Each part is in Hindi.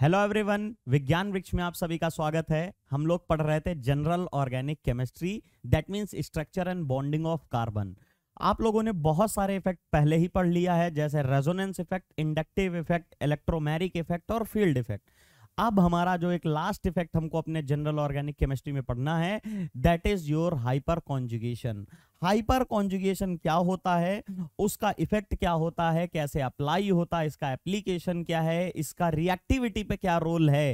हेलो एवरीवन विज्ञान वृक्ष में आप सभी का स्वागत है हम लोग पढ़ रहे थे general organic chemistry that means structure and bonding of carbon आप लोगों ने बहुत सारे इफेक्ट पहले ही पढ़ लिया है जैसे resonance effect inductive effect electromeric effect और फील्ड इफेक्ट अब हमारा जो एक लास्ट इफेक्ट हमको अपने जनरल ऑर्गेनिक केमिस्ट्री में पढ़ना है that is your hyper conjugation hyper conjugation क्या होता है उसका इफेक्ट क्या होता है कैसे अप्लाई होता है इसका एप्लीकेशन क्या है इसका रिएक्टिविटी पे क्या रोल है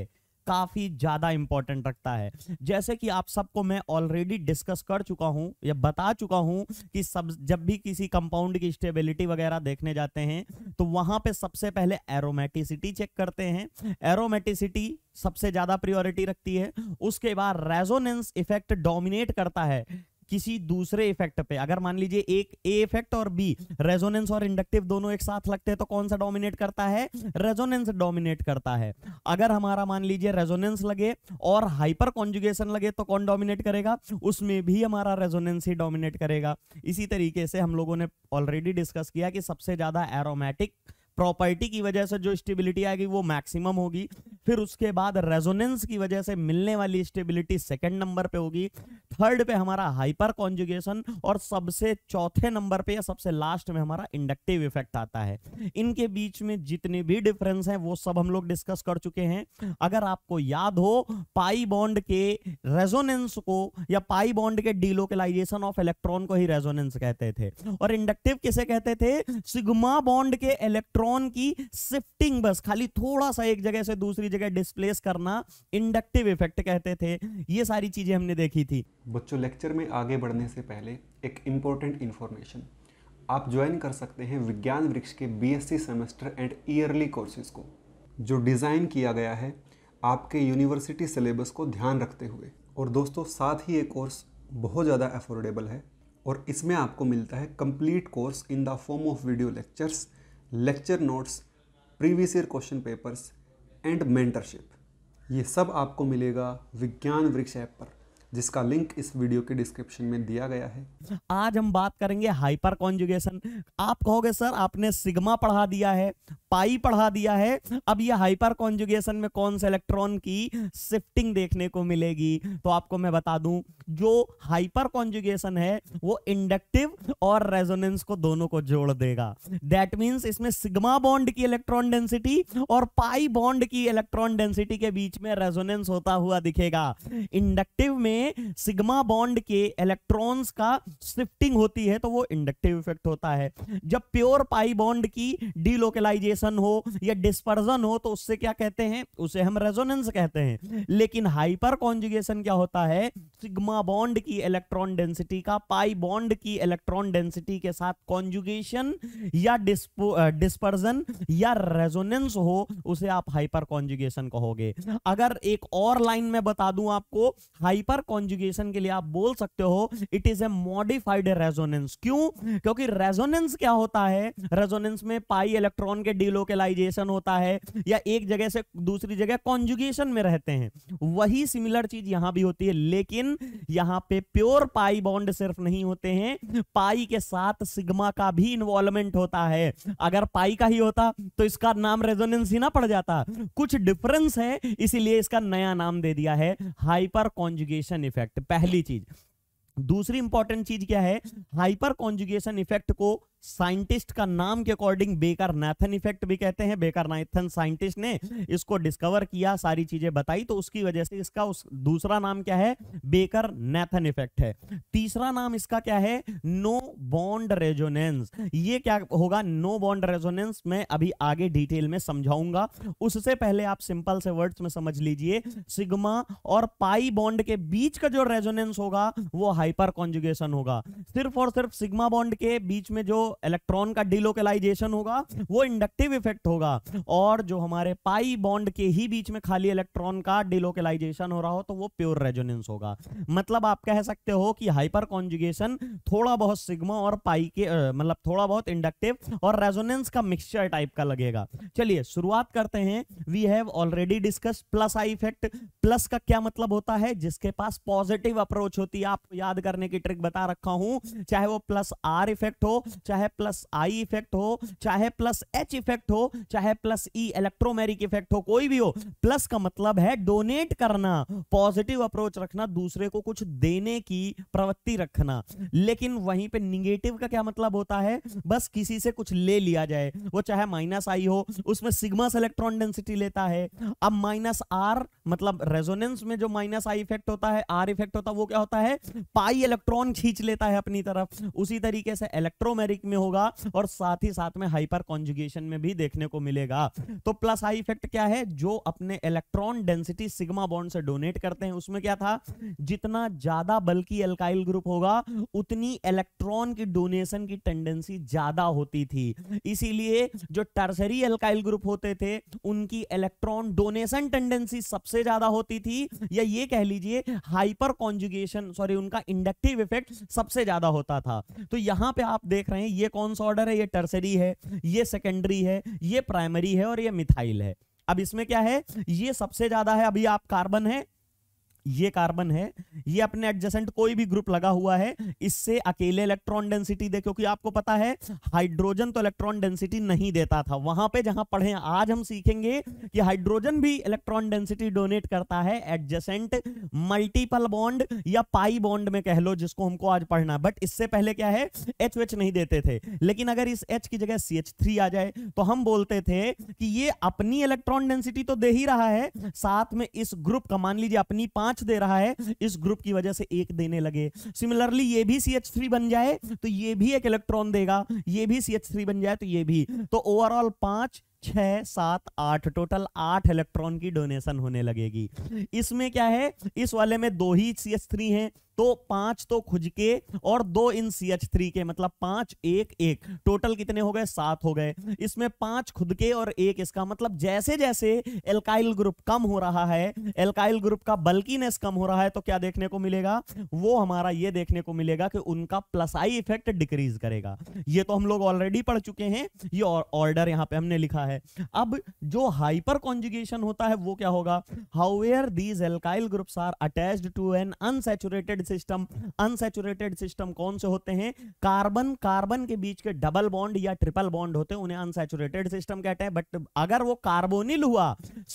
काफी ज्यादा इंपॉर्टेंट रखता है जैसे कि आप सबको मैं ऑलरेडी डिस्कस कर चुका हूं या बता चुका हूं कि सब जब भी किसी कंपाउंड की स्टेबिलिटी वगैरह देखने जाते हैं तो वहां पे सबसे पहले एरोमेटिसिटी चेक करते हैं एरोमेटिसिटी सबसे ज्यादा प्रियोरिटी रखती है उसके बाद रेजोनेंस इफेक्ट डोमिनेट करता है किसी दूसरे इफेक्ट पे अगर मान लीजिए एक ए इफेक्ट और बी रेजोनेंस और इंडक्टिव दोनों एक साथ लगते हैं तो कौन सा डोमिनेट करता है रेजोनेंस डोमिनेट करता है अगर हमारा मान लीजिए रेजोनेंस लगे और हाइपर कॉन्जुगेशन लगे तो कौन डोमिनेट करेगा उसमें भी हमारा रेजोनेंस ही डोमिनेट करेगा इसी तरीके से हम लोगों ने ऑलरेडी डिस्कस किया कि सबसे ज्यादा एरोमेटिक प्रॉपर्टी की वजह से जो स्टेबिलिटी आएगी वो मैक्सिमम होगी फिर उसके बाद रेजोनेंस की वजह से मिलने वाली स्टेबिलिटी सेकंड नंबर पे होगी थर्ड पे हमारा हाइपर कॉन्जुगेशन और सबसे चौथे नंबर पे या सबसे लास्ट में हमारा इंडक्टिव इफेक्ट आता है इनके बीच में जितने भी डिफरेंस हैं वो सब हम लोग डिस्कस कर चुके हैं अगर आपको याद हो पाई बॉन्ड के रेजोनेंस को या पाई बॉन्ड के डीलोकलाइजेशन ऑफ इलेक्ट्रॉन को ही रेजोनेंस कहते थे और इंडक्टिव किसे कहते थे सिग्मा बॉन्ड के इलेक्ट्रॉन इलेक्ट्रॉन की शिफ्टिंग बस खाली थोड़ा सा एक जगह से दूसरी जगह डिस्प्लेस करना इंडक्टिव इफेक्ट कहते थे ये सारी चीजें हमने देखी थी बच्चों लेक्चर में आगे बढ़ने से पहले एक इंपॉर्टेंट इंफॉर्मेशन आप ज्वाइन कर सकते हैं विज्ञान वृक्ष के BSc semester and yearly courses को जो डिज़ाइन किया गया है आपके यूनिवर्सिटी सिलेबस को ध्यान रखते हुए और दोस्तों साथ ही ये कोर्स बहुत ज़्यादा अफोर्डेबल है और इसमें आपको मिलता है complete course in the form of video lectures lecture notes previous year question papers and mentorship ये सब आपको मिलेगा विज्ञान वृक्ष ऐप पर जिसका लिंक इस वीडियो के डिस्क्रिप्शन में दिया गया है आज हम बात करेंगे हाइपर कॉन्जुगेशन आप कहोगे सर आपने सिग्मा पढ़ा दिया है पाई पढ़ा दिया है अब ये हाइपर कॉन्जुगेशन में कौन से इलेक्ट्रॉन की शिफ्टिंग देखने को मिलेगी तो आपको मैं बता दूं जो हाइपर कॉन्जुगेशन है वो इंडक्टिव और रेजोनेंस को दोनों को जोड़ देगा दैट मीन्स इसमें सिग्मा बॉन्ड की इलेक्ट्रॉन डेंसिटी और पाई बॉन्ड की इलेक्ट्रॉन डेंसिटी के बीच में रेजोनेंस होता हुआ दिखेगा इंडक्टिव में में सिग्मा बॉन्ड के इलेक्ट्रॉन्स का शिफ्टिंग होती है तो वो इंडक्टिव इफेक्ट होता है जब प्योर पाई बॉन्ड की डीलोकलाइजेशन हो या डिस्पर्जन हो तो उससे क्या कहते हैं उसे हम रेजोनेंस कहते हैं लेकिन हाइपर कॉन्जुगेशन क्या होता है सिग्मा बॉन्ड की इलेक्ट्रॉन डेंसिटी का पाई बॉन्ड की इलेक्ट्रॉन डेंसिटी के साथ कॉन्जुगेशन या डिस्पर्जन या रेजोनेंस हो उसे आप हाइपर कॉन्जुगेशन कहोगे अगर एक और लाइन में बता दूं आपको हाइपर कॉन्जुगेशन के लिए आप बोल सकते हो it is a modified resonance क्यों क्योंकि रेजोनेंस क्या होता है रेजोनेंस में पाई इलेक्ट्रॉन के डिलोकलाइजेशन होता है या एक जगह से दूसरी जगह कॉन्जुगेशन में रहते हैं वही सिमिलर चीज यहां भी होती है लेकिन यहां पे प्योर पाई बॉन्ड सिर्फ नहीं होते हैं पाई के साथ सिग्मा का भी इन्वॉल्वमेंट होता है अगर पाई का ही होता तो इसका नाम रेजोनेंस ही ना पड़ जाता कुछ डिफरेंस है इसीलिए इसका नया नाम दे दिया है हाइपर कॉन्जुगेशन कॉन्जुगेशन इफेक्ट पहली चीज दूसरी इंपॉर्टेंट चीज क्या है हाइपर कॉन्जुगेशन इफेक्ट को साइंटिस्ट का नाम के अकॉर्डिंग बेकर नैथन इफेक्ट भी कहते हैं बेकर नैथन साइंटिस्ट ने इसको डिस्कवर किया सारी चीजें बताई तो उसकी वजह से इसका उस दूसरा नाम क्या है बेकर नैथन इफेक्ट है तीसरा नाम इसका क्या है नो बॉन्ड रेजोनेंस ये क्या होगा नो बॉन्ड रेजोनेंस मैं अभी आगे डिटेल में समझाऊंगा उससे पहले आप सिंपल से वर्ड्स में समझ लीजिए सिग्मा और पाई बॉन्ड के बीच का जो रेजोनेंस होगा वो हाइपर कॉन्जुगेशन होगा सिर्फ और सिर्फ सिग्मा बॉन्ड के बीच में जो इलेक्ट्रॉन का डिलोकलाइजेशन होगा वो इंडक्टिव इफेक्ट होगा और जो हमारे पाई बॉन्ड के ही बीच में खाली इलेक्ट्रॉन का डिलोकलाइजेशन हो रहा हो तो वो प्योर रेजोनेंस होगा मतलब आप कह सकते हो कि हाइपर कॉन्जुगेशन थोड़ा बहुत सिग्मा और पाई के मतलब थोड़ा बहुत इंडक्टिव और रेजोनेंस का मिक्सचर टाइप का लगेगा चलिए शुरुआत करते हैं we have already discuss plus I effect plus का क्या मतलब होता है जिसके पास पॉजिटिव अप्रोच होती है आपको याद करने की ट्रिक बता रखा हूं चाहे वो प्लस आर इफेक्ट हो चाहे चाहे प्लस आई इफेक्ट हो चाहे प्लस एच इफेक्ट हो चाहे प्लस ई इलेक्ट्रोमेरिक इफेक्ट हो कोई भी हो प्लस का मतलब है डोनेट करना पॉजिटिव अप्रोच रखना दूसरे को कुछ देने की प्रवृत्ति रखना लेकिन वहीं पे निगेटिव का क्या मतलब होता है बस किसी से कुछ ले लिया जाए वो चाहे माइनस आई हो उसमें सिग्मा से इलेक्ट्रॉन डेंसिटी लेता है अब माइनस आर मतलब रेजोनेंस में जो माइनस आई इफेक्ट होता है आर इफेक्ट होता है वो क्या होता है पाई इलेक्ट्रॉन खींच लेता है अपनी तरफ उसी तरीके से इलेक्ट्रोमेरिक में होगा और साथ ही साथ में हाइपर कॉन्जुगेशन में भी देखने को मिलेगा तो प्लस आई इफेक्ट क्या है जो अपने इलेक्ट्रॉन डेंसिटी सिग्मा बॉन्ड से डोनेट करते हैं उसमें क्या था जितना ज्यादा बल्कि एल्काइल ग्रुप होगा उतनी इलेक्ट्रॉन की डोनेशन की टेंडेंसी ज्यादा होती थी इसीलिए जो टर्सरी एल्काइल ग्रुप होते थे उनकी इलेक्ट्रॉन डोनेशन टेंडेंसी सबसे ज्यादा होती थी या ये कह लीजिए हाइपर कॉन्जुगेशन सॉरी उनका इंडक्टिव इफेक्ट सबसे ज्यादा होता था तो यहां पे आप देख रहे हैं ये कौन सा ऑर्डर है ये टर्सरी है ये सेकेंडरी है ये प्राइमरी है और ये मिथाइल है अब इसमें क्या है ये सबसे ज्यादा है अभी आप कार्बन है ये कार्बन है ये अपने एडजेसेंट कोई भी ग्रुप लगा हुआ है इससे अकेले इलेक्ट्रॉन डेंसिटी दे क्योंकि आपको पता है हाइड्रोजन तो इलेक्ट्रॉन डेंसिटी नहीं देता था वहां पे जहां पढ़े आज हम सीखेंगे कि हाइड्रोजन भी इलेक्ट्रॉन डेंसिटी डोनेट करता है एडजेसेंट मल्टीपल बॉन्ड या पाई बॉन्ड में कह लो जिसको हमको आज पढ़ना बट इससे पहले क्या है एच वेच नहीं देते थे लेकिन अगर इस एच की जगह सी एच थ्री आ जाए तो हम बोलते थे कि ये अपनी इलेक्ट्रॉन डेंसिटी तो दे ही रहा है साथ में इस ग्रुप का मान लीजिए अपनी पांच पांच दे रहा है इस ग्रुप की वजह से एक देने लगे सिमिलरली ये भी सी एच थ्री बन जाए तो ये भी एक इलेक्ट्रॉन देगा ये भी सी एच थ्री बन जाए तो ये भी तो ओवरऑल पांच छह सात आठ टोटल आठ इलेक्ट्रॉन की डोनेशन होने लगेगी इसमें क्या है इस वाले में दो ही सी एच थ्री है तो पांच तो खुज के और दो इन सी एच थ्री के मतलब पांच एक एक टोटल कितने हो गए सात हो गए इसमें पांच खुद के और एक इसका मतलब जैसे जैसे एल्काइल ग्रुप कम हो रहा है एल्काइल ग्रुप का बल्किनेस कम हो रहा है तो क्या देखने को मिलेगा वो हमारा ये देखने को मिलेगा कि उनका प्लस आई इफेक्ट डिक्रीज करेगा ये तो हम लोग ऑलरेडी पढ़ चुके हैं ये ऑर्डर यहाँ पे हमने लिखा है अब जो हाइपर कॉन्जुगेशन होता है वो क्या होगा however these alkyl groups are attached to an unsaturated saturated system unsaturated system कौन से होते हैं कार्बन कार्बन के बीच के डबल बॉन्ड या ट्रिपल बॉन्ड होते हैं उन्हें अनसेचुरेटेड सिस्टम कहते हैं बट अगर वो कार्बोनिल हुआ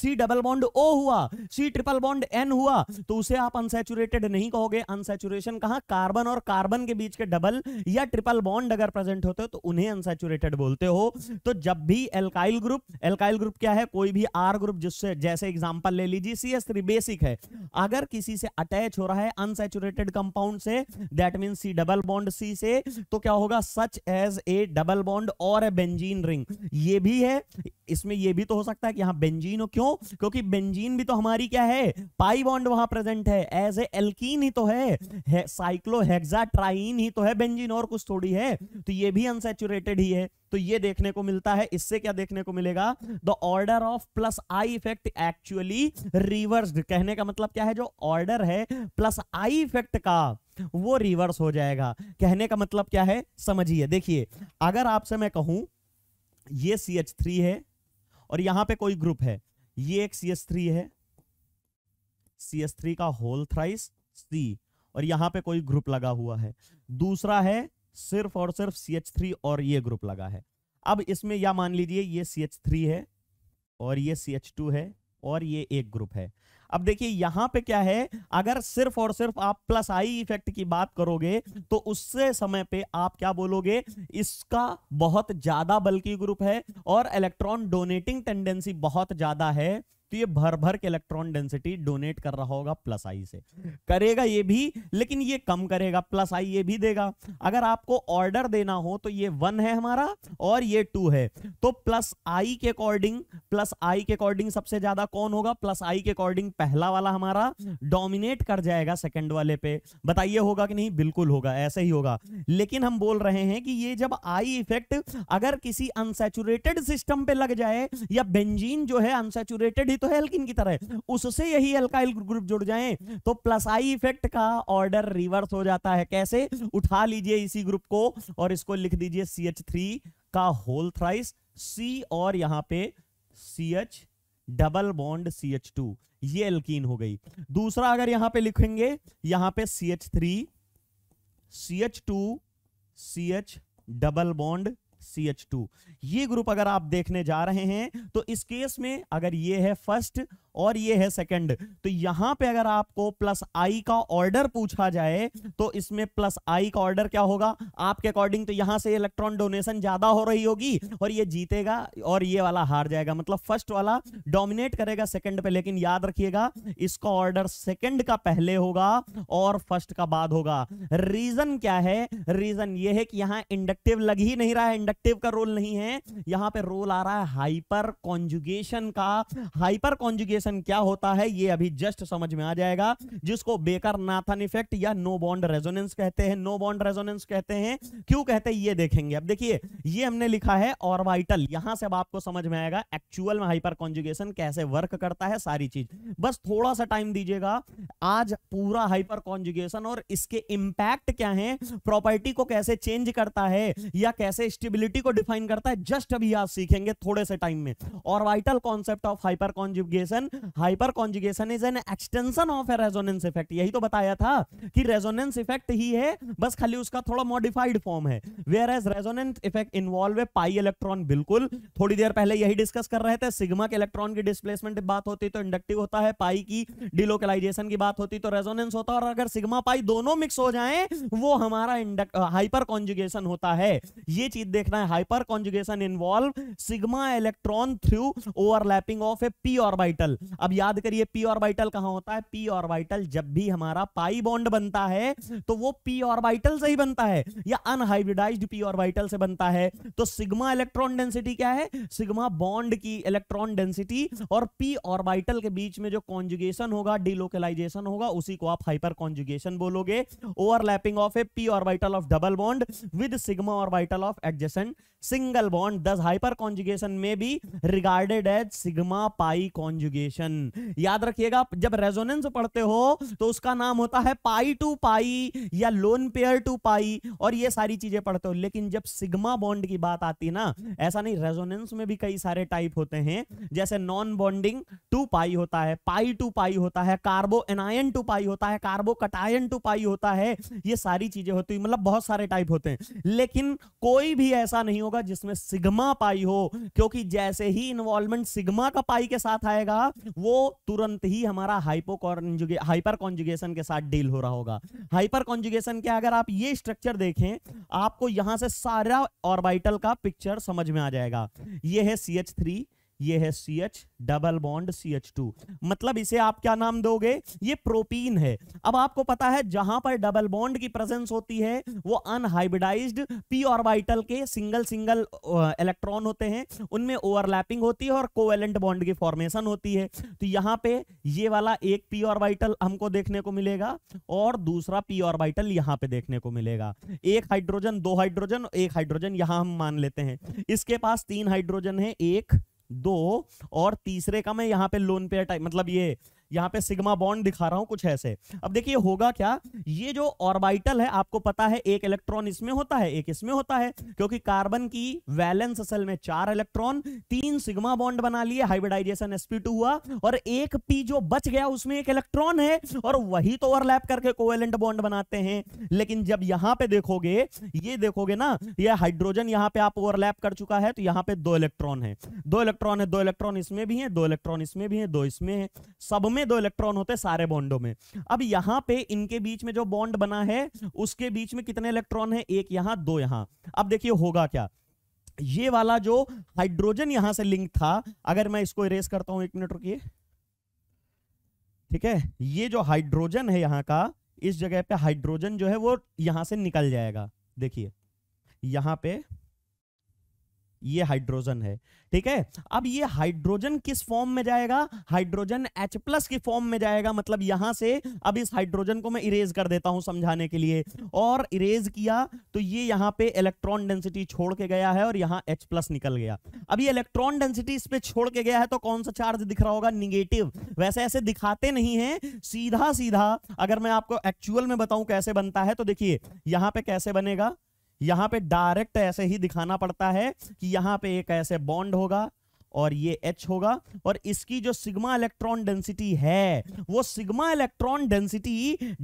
सी डबल बॉन्ड ओ हुआ सी ट्रिपल बॉन्ड एन हुआ तो उसे आप अनसेचुरेटेड नहीं कहोगे अनसेचुरेशन कहा कार्बन और कार्बन के बीच के डबल या ट्रिपल बॉन्ड अगर प्रेजेंट होते हो तो उन्हें अनसेचुरेटेड बोलते हो तो जब भी एल्काइल ग्रुप एल्काइल ग्रुप क्या है कोई भी आर ग्रुप जिससे जैसे एग्जाम्पल ले लीजिए सी बेसिक है अगर किसी से अटैच हो रहा है अनसेचुरेटेड रिलेटेड कंपाउंड से that mean C double bond C से तो क्या होगा such as a double bond और ए बेंजीन रिंग ये भी है इसमें ये भी तो हो सकता है कि यहां बेंजीन हो क्यों क्योंकि बेंजीन भी तो हमारी क्या है पाई बॉन्ड वहां प्रेजेंट है एज ए एल्कीन ही तो है, है साइक्लोहेक्सा ट्राइन ही तो है बेंजीन और कुछ थोड़ी है तो ये भी अनसेचुरेटेड ही है तो ये देखने को मिलता है इससे क्या देखने को मिलेगा the order of plus I effect actually reverse कहने का मतलब क्या है जो ऑर्डर है प्लस आई इफेक्ट का वो रिवर्स हो जाएगा कहने का मतलब क्या है समझिए देखिए अगर आपसे मैं कहूं ये सी एच थ्री है और यहां पे कोई ग्रुप है ये एक सी एच थ्री है सी एच थ्री का होल थ्राइस सी और यहां पे कोई ग्रुप लगा हुआ है दूसरा है सिर्फ और सिर्फ CH3 और ये ग्रुप लगा है अब इसमें या मान लीजिए ये CH3 है और ये CH2 है और ये एक ग्रुप है अब देखिए यहां पे क्या है अगर सिर्फ और सिर्फ आप प्लस आई इफेक्ट की बात करोगे तो उससे समय पे आप क्या बोलोगे इसका बहुत ज्यादा बल्कि ग्रुप है और इलेक्ट्रॉन डोनेटिंग टेंडेंसी बहुत ज्यादा है तो ये भर भर के इलेक्ट्रॉन डेंसिटी डोनेट कर रहा होगा प्लस आई से करेगा ये भी लेकिन ये कम करेगा प्लस आई ये भी देगा अगर आपको ऑर्डर देना हो तो ये वन है हमारा और ये टू है तो प्लस आई के अकॉर्डिंग प्लस आई के अकॉर्डिंग सबसे ज्यादा कौन होगा प्लस आई के अकॉर्डिंग पहला वाला हमारा डोमिनेट कर जाएगा सेकेंड वाले पे बताइए होगा कि नहीं बिल्कुल होगा ऐसे ही होगा लेकिन हम बोल रहे हैं कि ये जब आई इफेक्ट अगर किसी अनसेचुरेटेड सिस्टम पे लग जाए या बेंजीन जो है अनसेचुरेटेड तो एल्किन की तरह उससे यही अल्काइल ग्रुप जुड़ जाए तो प्लस आई इफेक्ट का ऑर्डर रिवर्स हो जाता है कैसे उठा लीजिए इसी ग्रुप को और इसको लिख दीजिए सी एच थ्री का होल थ्राइस सी और यहां पे C H double bond C H two ये एल्कीन हो गई दूसरा अगर यहां पे लिखेंगे यहां पे C H three C H two C H double bond C H two ये ग्रुप अगर आप देखने जा रहे हैं तो इस केस में अगर ये है फर्स्ट और ये है सेकंड तो यहां पे अगर आपको प्लस आई का ऑर्डर पूछा जाए तो इसमें प्लस आई का ऑर्डर क्या होगा आपके अकॉर्डिंग तो यहां से इलेक्ट्रॉन डोनेशन ज्यादा हो रही होगी और ये जीतेगा और ये वाला हार जाएगा मतलब फर्स्ट वाला डोमिनेट करेगा सेकंड पे लेकिन याद रखिएगा इसका ऑर्डर सेकंड का पहले होगा और फर्स्ट का बाद होगा रीजन क्या है रीजन ये है कि यहां इंडक्टिव लग ही नहीं रहा है कंडक्टिव का रोल नहीं है यहां पे रोल आ रहा है हाइपर कॉन्जुगेशन का हाइपर कॉन्जुगेशन क्या होता है ये अभी जस्ट समझ में आ जाएगा जिसको बेकर नाथन इफेक्ट या नो बॉन्ड रेजोनेंस कहते हैं नो बॉन्ड रेजोनेंस कहते हैं क्यों कहते हैं ये देखेंगे अब देखिए ये हमने लिखा है ऑर्बिटल यहां से अब आपको समझ में आएगा एक्चुअल में हाइपर कॉन्जुगेशन कैसे वर्क करता है सारी चीज बस थोड़ा सा टाइम दीजिएगा आज पूरा हाइपर कॉन्जुगेशन और इसके इंपैक्ट क्या है प्रॉपर्टी को कैसे चेंज करता है या कैसे स्टेबिल एबिलिटी को डिफाइन करता है जस्ट अभी आप सीखेंगे थोड़े से टाइम में और vital concept of hyper conjugation hyper conjugation is an extension of a resonance effect यही तो बताया था कि रेजोनेंस इफेक्ट ही है बस खाली उसका थोड़ा मॉडिफाइड फॉर्म है whereas resonance effect involve है पाई इलेक्ट्रॉन बिल्कुल थोड़ी देर पहले यही डिस्कस कर रहे थे सिग्मा के इलेक्ट्रॉन की डिस्प्लेसमेंट बात होती तो इंडक्टिव होता है पाई की डिलोकलाइजेशन की बात होती तो रेजोनेंस होता और अगर सिग्मा पाई दोनों मिक्स हो जाए वो हमारा हाइपर कॉन्जुगेशन होता है ये चीज देख लिखना है hyper conjugation involve sigma electron through overlapping of a p orbital अब याद करिए पी ऑर्बिटल कहां होता है पी ऑर्बिटल जब भी हमारा पाई बॉन्ड बनता है तो वो पी ऑर्बिटल से ही बनता है या अनहाइब्रिडाइज्ड पी ऑर्बिटल से बनता है तो सिग्मा इलेक्ट्रॉन डेंसिटी क्या है सिग्मा बॉन्ड की इलेक्ट्रॉन डेंसिटी और पी ऑर्बिटल के बीच में जो कॉन्जुगेशन होगा डिलोकलाइजेशन होगा उसी को आप हाइपर कॉन्जुगेशन बोलोगे overlapping of a p orbital of double bond with sigma orbital of adjacent percent single bond thus hyper conjugation में भी regarded as sigma pi conjugation याद रखिएगा जब रेजोनेंस पढ़ते हो तो उसका नाम होता है पाई टू पाई या लोन पेयर टू पाई और ये सारी चीजें पढ़ते हो लेकिन जब सिग्मा बॉन्ड की बात आती है ना ऐसा नहीं रेजोनेंस में भी कई सारे टाइप होते हैं जैसे नॉन बॉन्डिंग टू पाई होता है पाई टू पाई होता है कार्बो एनायन टू पाई होता है कार्बो कटायन टू पाई होता है ये सारी चीजें होती मतलब बहुत सारे टाइप होते हैं लेकिन कोई भी ऐसा ऐसा नहीं होगा जिसमें सिग्मा पाई हो क्योंकि जैसे ही इन्वॉल्वमेंट सिग्मा का पाई के साथ आएगा वो तुरंत ही हमारा हाइपो हाइपर कॉन्जुगेशन के साथ डील हो रहा होगा हाइपर कॉन्जुगेशन के अगर आप ये स्ट्रक्चर देखें आपको यहां से सारा ऑर्बिटल का पिक्चर समझ में आ जाएगा ये है सी एच थ्री ये है C H double bond C H two मतलब इसे आप क्या नाम दोगे ये प्रोपीन है अब आपको पता है जहां पर डबल बॉन्ड की प्रेजेंस होती है वो अनहाइब्रिडाइज्ड पी ऑर्बिटल के सिंगल सिंगल इलेक्ट्रॉन होते हैं उनमें ओवरलैपिंग होती है और कोवेलेंट बॉन्ड की फॉर्मेशन होती है तो यहाँ पे ये वाला एक पी ऑर्बिटल हमको देखने को मिलेगा और दूसरा पी ऑर्बिटल यहाँ पे देखने को मिलेगा एक हाइड्रोजन दो हाइड्रोजन एक हाइड्रोजन यहां हम मान लेते हैं इसके पास तीन हाइड्रोजन है एक दो और तीसरे का मैं यहाँ पे लोन पेयर टाइप मतलब ये यहाँ पे सिग्मा बॉन्ड दिखा रहा हूं कुछ ऐसे अब देखिए होगा क्या ये जो ऑर्बिटल है आपको पता है एक इलेक्ट्रॉन इसमें होता है एक इसमें होता है क्योंकि कार्बन की वैलेंस असल में चार इलेक्ट्रॉन तीन सिग्मा बॉन्ड बना लिए हाइब्रिडाइजेशन sp2 हुआ और एक पी जो बच गया उसमें एक इलेक्ट्रॉन है और वही तो ओवरलैप करके कोवेलेंट बॉन्ड बनाते हैं लेकिन जब यहां पे देखोगे ये देखोगे ना ये हाइड्रोजन यहां पे आप ओवरलैप कर चुका है तो यहां पे दो इलेक्ट्रॉन है दो इलेक्ट्रॉन है दो इलेक्ट्रॉन इसमें भी है दो इलेक्ट्रॉन इसमें भी है दो इसमें है सब में में दो इलेक्ट्रॉन होते हैं सारे बॉन्डों में अब यहां पे इनके बीच में जो बॉन्ड बना है उसके बीच में कितने इलेक्ट्रॉन है एक यहां दो यहां अब देखिए होगा क्या ये वाला जो हाइड्रोजन यहां से लिंक था अगर मैं इसको इरेज करता हूं एक मिनट रुकिए ठीक है ये जो हाइड्रोजन है यहां का इस जगह पे हाइड्रोजन जो है वो यहां से निकल जाएगा देखिए यहां पे ये हाइड्रोजन है ठीक है अब ये हाइड्रोजन किस फॉर्म में जाएगा हाइड्रोजन H प्लस की फॉर्म में जाएगा मतलब यहां से अब इस हाइड्रोजन को मैं इरेज कर देता हूं समझाने के लिए और इरेज किया तो ये यहां पे इलेक्ट्रॉन डेंसिटी छोड़ के गया है और यहां H प्लस निकल गया अब ये इलेक्ट्रॉन डेंसिटी इस पे छोड़ के गया है तो कौन सा चार्ज दिख रहा होगा निगेटिव वैसे ऐसे दिखाते नहीं है सीधा सीधा अगर मैं आपको एक्चुअल में बताऊं कैसे बनता है तो देखिए यहां पर कैसे बनेगा यहां पे डायरेक्ट ऐसे ही दिखाना पड़ता है कि यहां पे एक ऐसे बॉन्ड होगा और ये एच होगा और इसकी जो सिग्मा इलेक्ट्रॉन डेंसिटी है वो सिग्मा इलेक्ट्रॉन डेंसिटी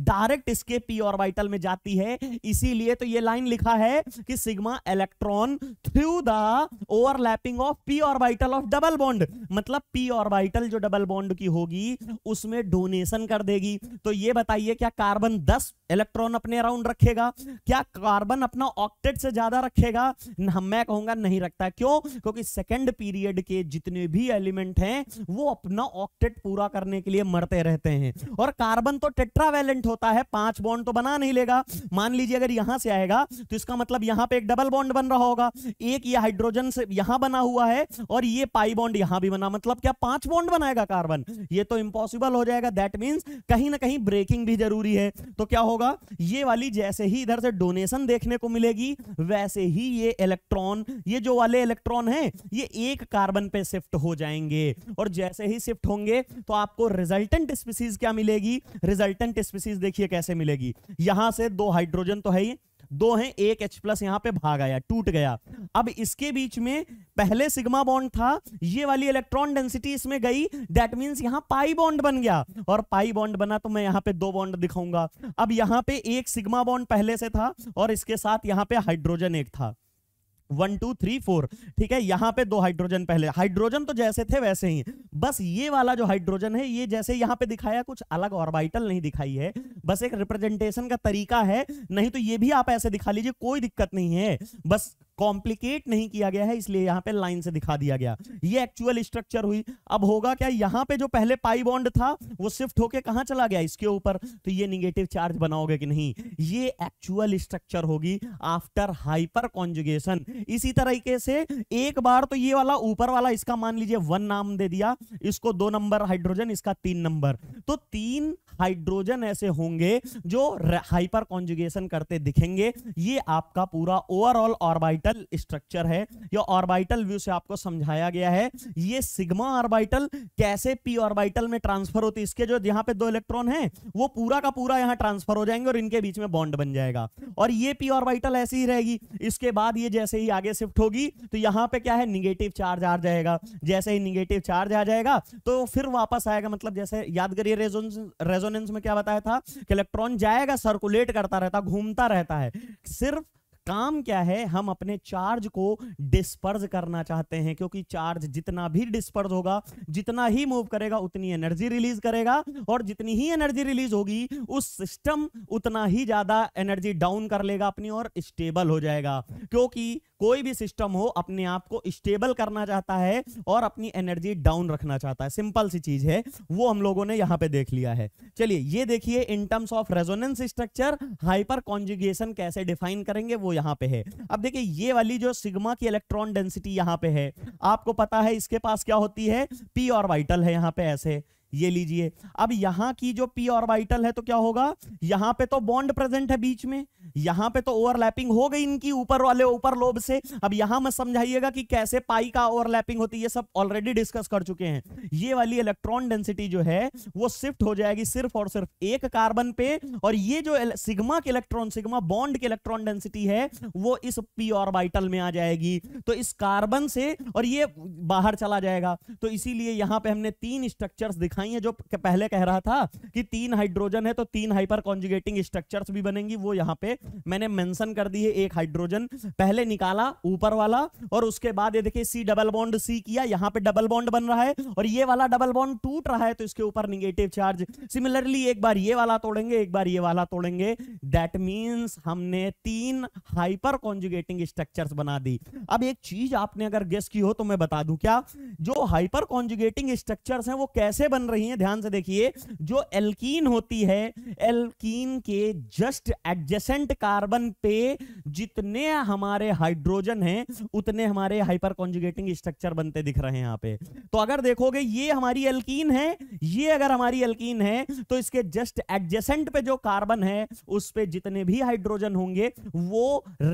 डायरेक्ट इसके पी वाइटल में जाती है इसीलिए तो ये लाइन लिखा है कि sigma electron through the overlapping of P orbital of double bond मतलब पी वाइटल जो डबल बॉन्ड की होगी उसमें डोनेशन कर देगी तो ये बताइए क्या कार्बन दस इलेक्ट्रॉन अपने अराउंड रखेगा क्या कार्बन अपना ऑक्टेट से ज्यादा रखेगा मैं कहूंगा नहीं रखता क्यों क्योंकि सेकेंड पीरियड के के जितने भी एलिमेंट हैं वो अपना ऑक्टेट पूरा करने के लिए मरते रहते हैं और कार्बन तो टेट्रावेलेंट होता है पांच बॉन्ड तो बना नहीं लेगा मान लीजिए अगर यहां से आएगा तो इसका मतलब यहां पे एक डबल बॉन्ड बन रहा होगा एक ये हाइड्रोजन से यहां बना हुआ है और ये पाई बॉन्ड यहां भी बना मतलब क्या पांच बॉन्ड बनाएगा कार्बन ये तो इंपॉसिबल हो जाएगा दैट मीन कहीं ना कहीं ब्रेकिंग भी जरूरी है तो क्या होगा ये वाली जैसे ही इधर से डोनेशन देखने को मिलेगी वैसे ही ये इलेक्ट्रॉन ये जो वाले इलेक्ट्रॉन है ये एक कार्बन वन पे शिफ्ट हो जाएंगे और जैसे ही शिफ्ट होंगे तो आपको रिजल्टेंट स्पीसीज क्या मिलेगी रिजल्टेंट स्पीसीज देखिए कैसे मिलेगी यहां से दो हाइड्रोजन तो है ही दो हैं एक एच प्लस यहां पे भाग आया टूट गया अब इसके बीच में पहले सिग्मा बॉन्ड था ये वाली इलेक्ट्रॉन डेंसिटी इसमें गई दैट मींस यहां पाई बॉन्ड बन गया और पाई बॉन्ड बना तो मैं यहां पे दो बॉन्ड दिखाऊंगा अब यहां पे एक सिग्मा बॉन्ड पहले से था और इसके साथ यहां पे हाइड्रोजन एक था वन टू थ्री फोर ठीक है यहां पे दो हाइड्रोजन पहले हाइड्रोजन तो जैसे थे वैसे ही बस ये वाला जो हाइड्रोजन है ये जैसे यहां पे दिखाया कुछ अलग ऑर्बिटल नहीं दिखाई है बस एक रिप्रेजेंटेशन का तरीका है नहीं तो ये भी आप ऐसे दिखा लीजिए कोई दिक्कत नहीं है बस कॉम्प्लिकेट नहीं किया गया है इसलिए यहां पे लाइन से दिखा दिया गया ये एक्चुअल स्ट्रक्चर हुई अब होगा क्या यहां पे जो पहले पाई बॉन्ड था वो शिफ्ट होके कहा चला गया इसके ऊपर तो ये निगेटिव चार्ज बनाओगे कि नहीं ये एक्चुअल स्ट्रक्चर होगी आफ्टर हाइपर कॉन्जुगेशन इसी तरीके से एक बार तो ये वाला ऊपर वाला इसका मान लीजिए वन नाम दे दिया इसको दो नंबर हाइड्रोजन इसका तीन नंबर तो तीन हाइड्रोजन ऐसे होंगे जो हाइपर कॉन्जुगेशन करते दिखेंगे ये आपका पूरा ओवरऑल ऑर्बाइट ऑर्बिटल स्ट्रक्चर है या ऑर्बिटल व्यू से आपको समझाया गया है ये सिग्मा ऑर्बिटल कैसे पी ऑर्बिटल में ट्रांसफर होती है इसके जो यहाँ पे दो इलेक्ट्रॉन है वो पूरा का पूरा यहाँ ट्रांसफर हो जाएंगे और इनके बीच में बॉन्ड बन जाएगा और ये पी ऑर्बिटल ऐसी ही रहेगी इसके बाद ये जैसे ही आगे शिफ्ट होगी तो यहाँ पे क्या है निगेटिव चार्ज आ जाएगा जैसे ही निगेटिव चार्ज आ जाएगा तो फिर वापस आएगा मतलब जैसे याद करिए रेजोनेंस में क्या बताया था कि इलेक्ट्रॉन जाएगा सर्कुलेट करता रहता घूमता रहता है सिर्फ काम क्या है हम अपने चार्ज को डिस्पर्ज करना चाहते हैं क्योंकि चार्ज जितना भी डिस्पर्ज होगा जितना ही मूव करेगा उतनी एनर्जी रिलीज करेगा और जितनी ही एनर्जी रिलीज होगी उस सिस्टम उतना ही ज्यादा एनर्जी डाउन कर लेगा अपनी और स्टेबल हो जाएगा क्योंकि कोई भी सिस्टम हो अपने आप को स्टेबल करना चाहता है और अपनी एनर्जी डाउन रखना चाहता है सिंपल सी चीज है वो हम लोगों ने यहां पे देख लिया है चलिए ये देखिए in terms of resonance structure hyperconjugation कैसे डिफाइन करेंगे वो यहाँ पे है अब देखिए ये वाली जो सिग्मा की इलेक्ट्रॉन डेंसिटी यहाँ पे है आपको पता है इसके पास क्या होती है पी और वाइटल है यहाँ पे ऐसे ये लीजिए अब यहां की जो पी ऑर्बिटल है तो क्या होगा यहां पे तो बॉन्ड प्रेजेंट है बीच में यहां पे तो ओवरलैपिंग हो गई इनकी ऊपर वाले ऊपर लोब से अब यहां मैं समझाइएगा कि कैसे पाई का ओवरलैपिंग होती है सब ऑलरेडी डिस्कस कर चुके हैं ये वाली इलेक्ट्रॉन डेंसिटी जो है वो शिफ्ट हो जाएगी सिर्फ और सिर्फ एक कार्बन पे और ये जो सिग्मा के इलेक्ट्रॉन सिग्मा बॉन्ड के इलेक्ट्रॉन डेंसिटी है वो इस पी ऑर्बिटल में आ जाएगी तो इस कार्बन से और ये बाहर चला जाएगा तो इसीलिए यहां पर हमने तीन स्ट्रक्चर दिखाई वही है जो पहले कह रहा था कि तीन हाइड्रोजन है तो तीन हाइपर कॉन्जुगेटिंग स्ट्रक्चर भी बनेंगी वो यहाँ पे मैंने मेंशन कर दी है एक हाइड्रोजन पहले निकाला ऊपर वाला और उसके बाद ये देखिए सी डबल बॉन्ड सी किया यहाँ पे डबल बॉन्ड बन रहा है और ये वाला डबल बॉन्ड टूट रहा है तो इसके ऊपर निगेटिव चार्ज सिमिलरली एक बार ये वाला तोड़ेंगे एक बार ये वाला तोड़ेंगे दैट मीन्स हमने तीन हाइपर कॉन्जुगेटिंग स्ट्रक्चर बना दी अब एक चीज आपने अगर गेस की हो तो मैं बता दू क्या जो हाइपर कॉन्जुगेटिंग स्ट्रक्चर है वो कैसे बन रहे रही हैं ध्यान से देखिए जो एल्कीन होती है एल्कीन के जस्ट एडजेसेंट कार्बन पे जितने हमारे हाइड्रोजन हैं उतने हमारे हाइपर कॉन्जुगेटिंग स्ट्रक्चर बनते दिख रहे हैं यहाँ पे तो अगर देखोगे ये हमारी एल्कीन है ये अगर हमारी एल्कीन है तो इसके जस्ट एडजेसेंट पे जो कार्बन है उस पर जितने भी हाइड्रोजन होंगे वो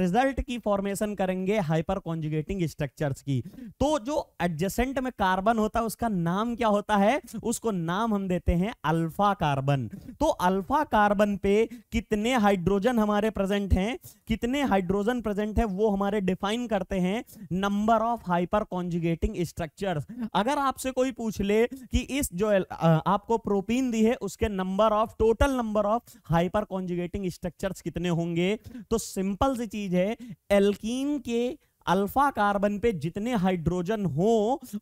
रिजल्ट की फॉर्मेशन करेंगे हाइपर कॉन्जुगेटिंग स्ट्रक्चर की तो जो एडजेसेंट में कार्बन होता है उसका नाम क्या होता है उस इसको नाम हम देते हैं अल्फा कार्बन तो अल्फा कार्बन पे कितने हाइड्रोजन हमारे प्रेजेंट हैं कितने हाइड्रोजन प्रेजेंट है वो हमारे डिफाइन करते हैं number of hyperconjugating structure अगर आपसे कोई पूछ ले कि इस जो आपको प्रोटीन दी है उसके number of total number of hyperconjugating structure कितने होंगे तो सिंपल सी चीज है एल्कीन के अल्फा कार्बन पे जितने हाइड्रोजन हो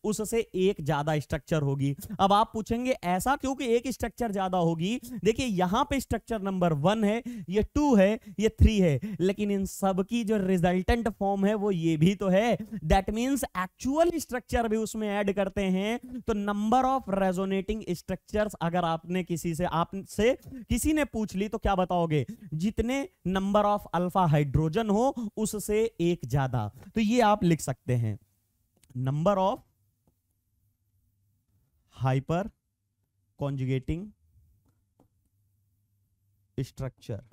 उससे एक ज्यादा स्ट्रक्चर होगी अब आप पूछेंगे ऐसा क्योंकि एक स्ट्रक्चर ज्यादा होगी देखिए यहां पे स्ट्रक्चर नंबर वन है ये टू है ये थ्री है लेकिन इन सब की जो रिजल्टेंट फॉर्म है वो ये भी तो है दैट मींस एक्चुअल स्ट्रक्चर भी उसमें ऐड करते हैं तो नंबर ऑफ रेजोनेटिंग स्ट्रक्चर अगर आपने किसी से आपसे किसी ने पूछ ली तो क्या बताओगे जितने नंबर ऑफ अल्फा हाइड्रोजन हो उससे एक ज्यादा तो ये आप लिख सकते हैं number of hyperconjugating structure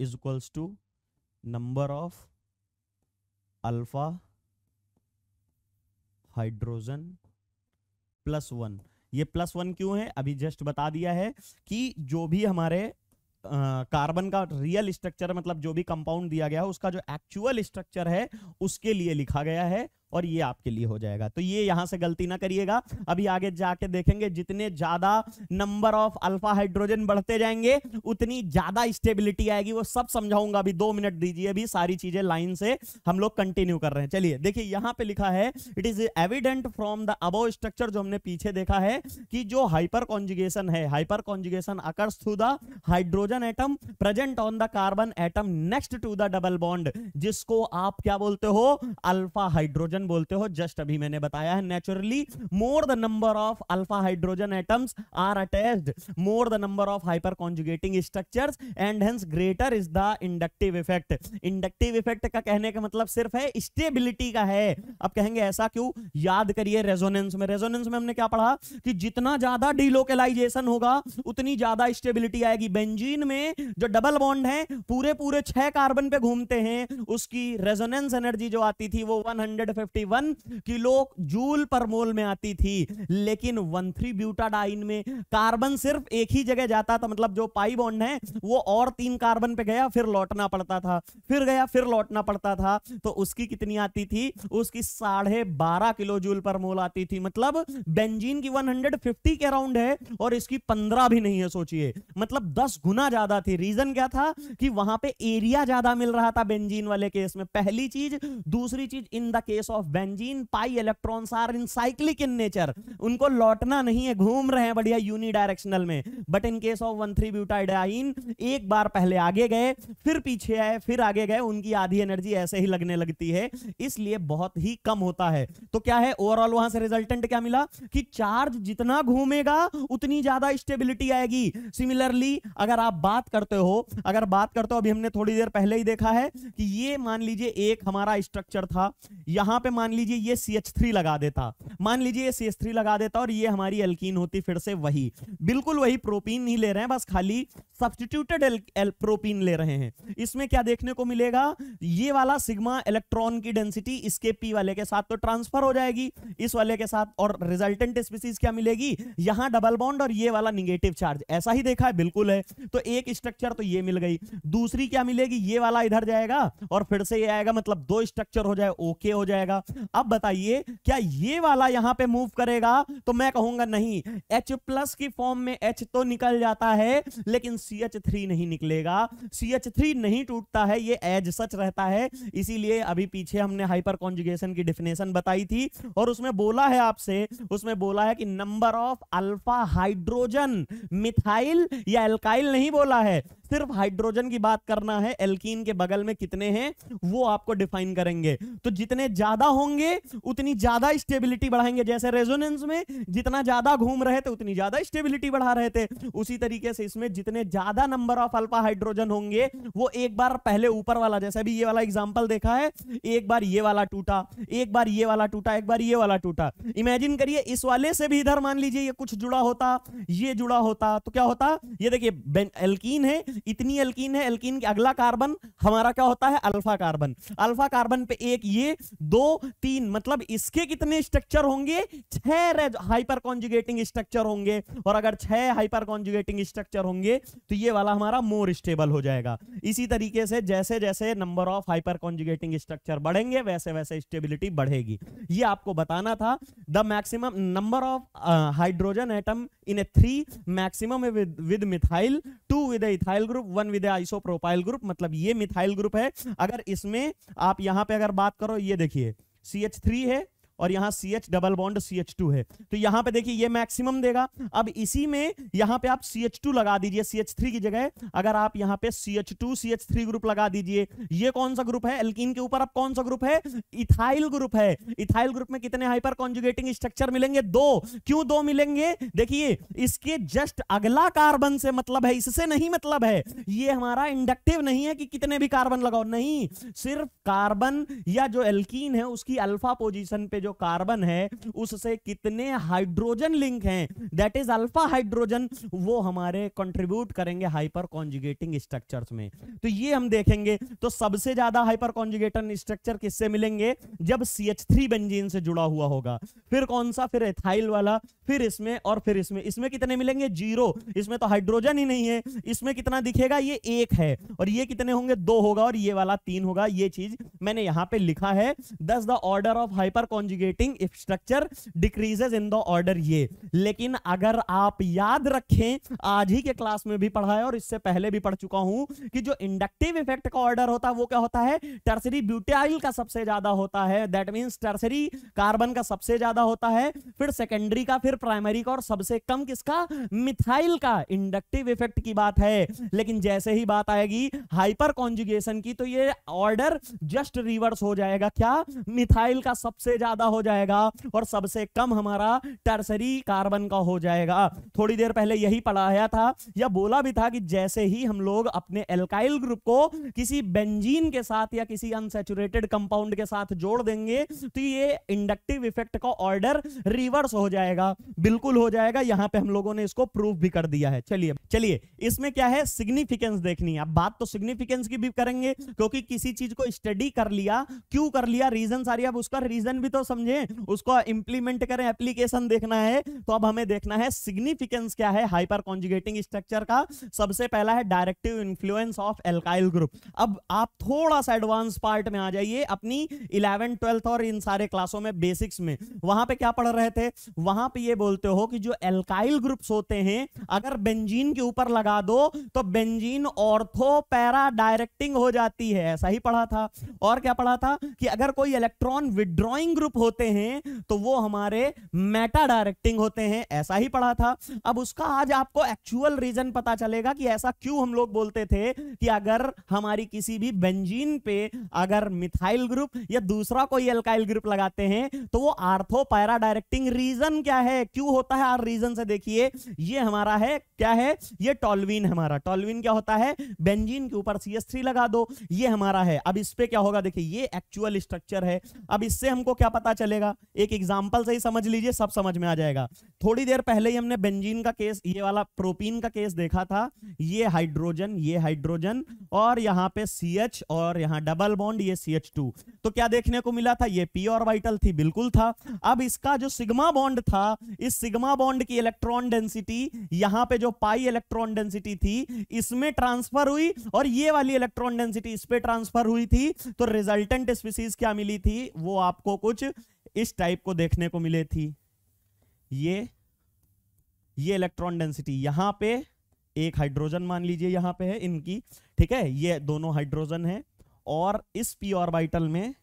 is equals to number of alpha hydrogen plus one ये प्लस वन क्यों है अभी जस्ट बता दिया है कि जो भी हमारे कार्बन का रियल स्ट्रक्चर मतलब जो भी कंपाउंड दिया गया है उसका जो एक्चुअल स्ट्रक्चर है उसके लिए लिखा गया है और ये आपके लिए हो जाएगा तो ये यहां से गलती ना करिएगा अभी आगे जाके देखेंगे जितने ज्यादा नंबर ऑफ अल्फा हाइड्रोजन बढ़ते जाएंगे उतनी ज्यादा स्टेबिलिटी आएगी वो सब समझाऊंगा अभी दो मिनट दीजिए अभी सारी चीजें लाइन से हम लोग कंटिन्यू कर रहे हैं चलिए देखिए यहां पर लिखा है it is evident from the above structure जो हमने पीछे देखा है कि जो हाइपर कॉन्जुगेशन है hyper hyperconjugation occurs through the hydrogen atom present on the carbon atom next to the double bond जिसको आप क्या बोलते हो अल्फा हाइड्रोजन हाइड्रोजन बोलते हो जस्ट अभी मैंने बताया है naturally more the number of alpha hydrogen atoms are attached more the number of hyperconjugating structures and hence greater is the inductive effect inductive effect का कहने का मतलब सिर्फ है स्टेबिलिटी का है अब कहेंगे ऐसा क्यों याद करिए रेजोनेंस में रेजोनेंस में हमने क्या पढ़ा कि जितना ज्यादा डीलोकलाइजेशन होगा उतनी ज्यादा स्टेबिलिटी आएगी बेंजीन में जो डबल बॉन्ड है पूरे पूरे छह कार्बन पे घूमते हैं उसकी रेजोनेंस एनर्जी जो आती थी वो 51 किलो जूल पर मोल में आती थी लेकिन 13 थ्री ब्यूटाडाइन में कार्बन सिर्फ एक ही जगह जाता था मतलब जो पाई बॉन्ड है वो और तीन कार्बन पे गया फिर लौटना पड़ता था फिर गया फिर लौटना पड़ता था तो उसकी कितनी आती थी उसकी साढ़े बारह किलो जूल पर मोल आती थी मतलब बेंजीन की 150 के अराउंड है और इसकी 15 भी नहीं है सोचिए मतलब 10 गुना ज्यादा थी रीजन क्या था कि वहां पे एरिया ज्यादा मिल रहा था बेंजीन वाले केस में पहली चीज दूसरी चीज in the case of of benzene pi electrons are in cyclic in nature उनको लौटना नहीं है घूम रहे हैं बढ़िया यूनि डायरेक्शनल में but in case of one three butadiene एक बार पहले आगे गए फिर पीछे आए फिर आगे गए उनकी आधी एनर्जी ऐसे ही लगने लगती है इसलिए बहुत ही कम होता है तो क्या है ओवरऑल वहां से रिजल्टेंट क्या मिला कि चार्ज जितना घूमेगा उतनी ज्यादा स्टेबिलिटी आएगी सिमिलरली अगर आप बात करते हो अगर बात करते हो अभी हमने थोड़ी देर पहले ही देखा है कि ये मान लीजिए एक हमारा स्ट्रक्चर था यहां पे मान लीजिए ये सी एच थ्री लगा देता मान लीजिए ये सी एच थ्री लगा देता और ये हमारी एल्कीन होती फिर से वही बिल्कुल वही प्रोपीन नहीं ले रहे हैं बस खाली सब्सटीट्यूटेड प्रोपीन ले रहे हैं इसमें क्या देखने को मिलेगा ये वाला सिग्मा इलेक्ट्रॉन की डेंसिटी इसके पी वाले के साथ तो ट्रांसफर हो जाएगी इस वाले के साथ और रिजल्टेंट स्पीसीज क्या मिलेगी यहां डबल बॉन्ड और ये वाला निगेटिव चार्ज ऐसा ही देखा है बिल्कुल है तो एक स्ट्रक्चर तो ये मिल गई दूसरी क्या मिलेगी ये वाला इधर जाएगा और फिर से ये आएगा मतलब दो स्ट्रक्चर हो जाए ओके हो जाएगा अब बताइए क्या ये वाला यहां पे मूव करेगा तो मैं कहूंगा नहीं एच प्लस की फॉर्म में एच तो निकल जाता है लेकिन सी एच थ्री नहीं निकलेगा सी एच थ्री नहीं टूटता है ये एज सच रहता है इसीलिए अभी पीछे हमने हाइपर कॉन्जुगेशन की डिफिनेशन बताई थी और उसमें बोला है आपसे उसमें बोला है कि number of alpha hydrogen methyl या एल्काइल नहीं बोला है सिर्फ हाइड्रोजन की बात करना है एल्कीन के बगल में कितने हैं वो आपको डिफाइन करेंगे तो जितने ज्यादा होंगे उतनी ज्यादा स्टेबिलिटी बढ़ाएंगे जैसे रेजोनेंस में जितना ज्यादा घूम रहे थे उतनी ज्यादा स्टेबिलिटी बढ़ा रहे थे उसी तरीके से इसमें जितने ज्यादा नंबर ऑफ अल्फा हाइड्रोजन होंगे वो एक बार पहले ऊपर वाला जैसे अभी ये वाला एग्जाम्पल देखा है एक बार ये वाला टूटा एक बार ये वाला टूटा एक बार ये वाला टूटा इमेजिन करिए इस वाले से भी इधर मान लीजिए ये कुछ जुड़ा होता ये जुड़ा होता तो क्या होता ये देखिए एल्कीन है इतनी अल्किन है अल्किन के अगला कार्बन हमारा क्या होता है अल्फा कार्बन अल्फा कार्बन पे एक ये दो तीन मतलब इसके कितने स्ट्रक्चर होंगे छह हाइपर कॉन्जुगेटिंग स्ट्रक्चर होंगे और अगर छह हाइपर कॉन्जुगेटिंग स्ट्रक्चर होंगे तो ये वाला हमारा मोर स्टेबल हो जाएगा इसी तरीके से जैसे जैसे number of hyperconjugating structure बढ़ेंगे वैसे वैसे स्टेबिलिटी बढ़ेगी ये आपको बताना था the maximum number of hydrogen atom in a three maximum with methyl two with ethyl group one with isopropyl group मतलब ये मिथाइल ग्रुप है अगर इसमें आप यहां पे अगर बात करो ये देखिए सी एच थ्री है और यहाँ C H double bond C H two है तो यहाँ पे देखिए ये मैक्सिमम देगा अब इसी में यहाँ पे आप सी एच टू लगा दीजिए सी एच थ्री की जगह अगर आप यहाँ पे C H two C H three group लगा दीजिए ये कौन सा ग्रुप है एल्किन के ऊपर अब कौन सा ग्रुप है इथाइल ग्रुप है इथाइल ग्रुप में कितने हाइपर कॉन्जुगेटिंग स्ट्रक्चर मिलेंगे दो क्यों दो मिलेंगे देखिए इसके जस्ट अगला कार्बन से मतलब है इससे नहीं मतलब है ये हमारा इंडक्टिव नहीं है कि कितने भी कार्बन लगाओ नहीं सिर्फ कार्बन या जो एल्कीन है उसकी अल्फा पोजीशन पे जो कार्बन है उससे कितने हाइड्रोजन लिंक हैं दैट इज अल्फा हाइड्रोजन वो हमारे कंट्रीब्यूट करेंगे हाइपर कॉन्जुगेटिंग स्ट्रक्चर्स में तो ये हम देखेंगे तो सबसे ज्यादा हाइपर कॉन्जुगेटन स्ट्रक्चर किससे मिलेंगे जब सी एच थ्री बेंजीन से जुड़ा हुआ होगा फिर कौन सा फिर एथाइल वाला फिर इसमें और फिर इसमें इसमें कितने मिलेंगे जीरो इसमें तो हाइड्रोजन ही नहीं है इसमें कितना दिखेगा ये एक है और ये कितने होंगे दो होगा और ये वाला तीन होगा ये चीज मैंने यहाँ पे लिखा है thus the order of hyperconjugate conjugating structure decreases in the order ये लेकिन अगर आप याद रखें आज ही के क्लास में भी पढ़ा है और इससे पहले भी पढ़ चुका हूं कि जो इंडक्टिव इफेक्ट का ऑर्डर होता है वो क्या होता है टर्सरी ब्यूटाइल का सबसे ज्यादा होता है दैट मीन्स टर्सरी कार्बन का सबसे ज्यादा होता है फिर सेकेंडरी का फिर प्राइमरी का और सबसे कम किसका मिथाइल का इंडक्टिव इफेक्ट की बात है लेकिन जैसे ही बात आएगी हाइपर कॉन्जुगेशन की तो ये ऑर्डर जस्ट रिवर्स हो जाएगा क्या मिथाइल का सबसे ज्यादा ज्यादा हो जाएगा और सबसे कम हमारा टर्सरी कार्बन का हो जाएगा थोड़ी देर पहले यही पढ़ाया था या बोला भी था कि जैसे ही हम लोग अपने एल्काइल ग्रुप को किसी बेंजीन के साथ या किसी अनसेचुरेटेड कंपाउंड के साथ जोड़ देंगे तो ये इंडक्टिव इफेक्ट का ऑर्डर रिवर्स हो जाएगा बिल्कुल हो जाएगा यहां पे हम लोगों ने इसको प्रूफ भी कर दिया है चलिए चलिए इसमें क्या है सिग्निफिकेंस देखनी है बात तो सिग्निफिकेंस की भी करेंगे क्योंकि किसी चीज को स्टडी कर लिया क्यों कर लिया रीजन सारी अब उसका रीजन भी तो समझें उसको इंप्लीमेंट करें एप्लीकेशन देखना है तो अब हमें देखना है सिग्निफिकेंस क्या है हाइपर कॉन्जुगेटिंग स्ट्रक्चर का सबसे पहला है directive influence of alkyl group अब आप थोड़ा सा एडवांस पार्ट में आ जाइए अपनी इलेवन ट्वेल्थ और इन सारे क्लासों में बेसिक्स में वहां पर क्या पढ़ रहे थे वहां पर यह बोलते हो कि जो एल्काइल ग्रुप्स होते हैं अगर बेंजीन के ऊपर लगा दो तो बेंजीन ऑर्थो पैरा डायरेक्टिंग हो जाती है ऐसा ही पढ़ा था और क्या पढ़ा था कि अगर कोई इलेक्ट्रॉन विड्रॉइंग ग्रुप होते हैं तो वो हमारे मेटा डायरेक्टिंग होते हैं ऐसा ही पढ़ा था अब उसका आज आपको एक्चुअल रीजन पता चलेगा कि ऐसा क्यों हम लोग बोलते थे कि अगर हमारी किसी भी बेंजीन पे अगर मिथाइल ग्रुप या दूसरा कोई अल्काइल ग्रुप लगाते हैं तो वो आर्थो पैरा डायरेक्टिंग रीजन क्या है क्यों होता है और रीजन से देखिए ये हमारा है क्या है ये टॉलविन हमारा टॉलविन क्या होता है बेंजीन के ऊपर सी लगा दो ये हमारा है अब इस पे क्या होगा देखिए ये एक्चुअल स्ट्रक्चर है अब इससे हमको क्या पता पता चलेगा एक एग्जाम्पल से ही समझ लीजिए सब समझ में आ जाएगा थोड़ी देर पहले ही हमने बेंजीन का केस ये वाला प्रोपीन का केस देखा था ये हाइड्रोजन ये हाइड्रोजन और यहाँ पे सी एच और यहाँ डबल बॉन्ड ये सी एच टू तो क्या देखने को मिला था ये पी और वाइटल थी बिल्कुल था अब इसका जो सिग्मा बॉन्ड था इस सिग्मा बॉन्ड की इलेक्ट्रॉन डेंसिटी यहाँ पे जो पाई इलेक्ट्रॉन डेंसिटी थी इसमें ट्रांसफर हुई और ये वाली इलेक्ट्रॉन डेंसिटी इस पर ट्रांसफर हुई थी तो रिजल्टेंट स्पीसीज क्या मिली थी वो आपको कुछ इस टाइप को देखने को मिले थी ये ये इलेक्ट्रॉन डेंसिटी यहां पे एक हाइड्रोजन मान लीजिए यहां पे है इनकी ठीक है ये दोनों हाइड्रोजन है और इस पी ऑर्बिटल में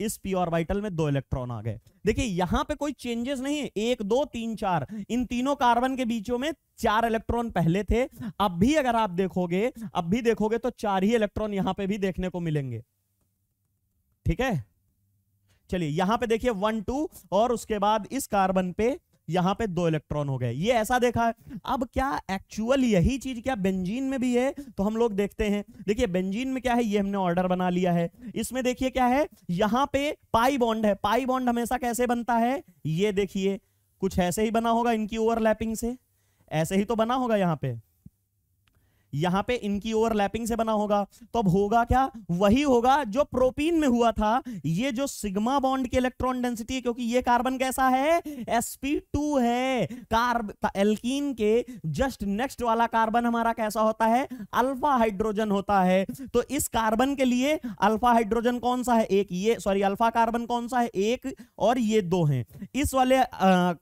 इस पी ऑर्बिटल में दो इलेक्ट्रॉन आ गए देखिए यहां पे कोई चेंजेस नहीं है एक दो तीन चार इन तीनों कार्बन के बीचों में चार इलेक्ट्रॉन पहले थे अब भी अगर आप देखोगे अब भी देखोगे तो चार ही इलेक्ट्रॉन यहां पर भी देखने को मिलेंगे ठीक है चलिए यहां पे देखिए वन टू और उसके बाद इस कार्बन पे यहां पे दो इलेक्ट्रॉन हो गए ये ऐसा देखा है अब क्या एक्चुअल यही चीज क्या बेंजीन में भी है तो हम लोग देखते हैं देखिए बेंजीन में क्या है ये हमने ऑर्डर बना लिया है इसमें देखिए क्या है यहां पे पाई बॉन्ड है पाई बॉन्ड हमेशा कैसे बनता है ये देखिए कुछ ऐसे ही बना होगा इनकी ओवरलैपिंग से ऐसे ही तो बना होगा यहां पर यहां पे इनकी ओवरलैपिंग से बना होगा तो अब होगा क्या वही होगा जो प्रोपीन में हुआ था ये जो सिग्मा बॉन्ड की इलेक्ट्रॉन डेंसिटी है क्योंकि ये कार्बन कैसा है sp2 है कार्ब एल्कीन के जस्ट नेक्स्ट वाला कार्बन हमारा कैसा होता है अल्फा हाइड्रोजन होता है तो इस कार्बन के लिए अल्फा हाइड्रोजन कौन सा है एक ये सॉरी अल्फा कार्बन कौन सा है एक और ये दो है इस वाले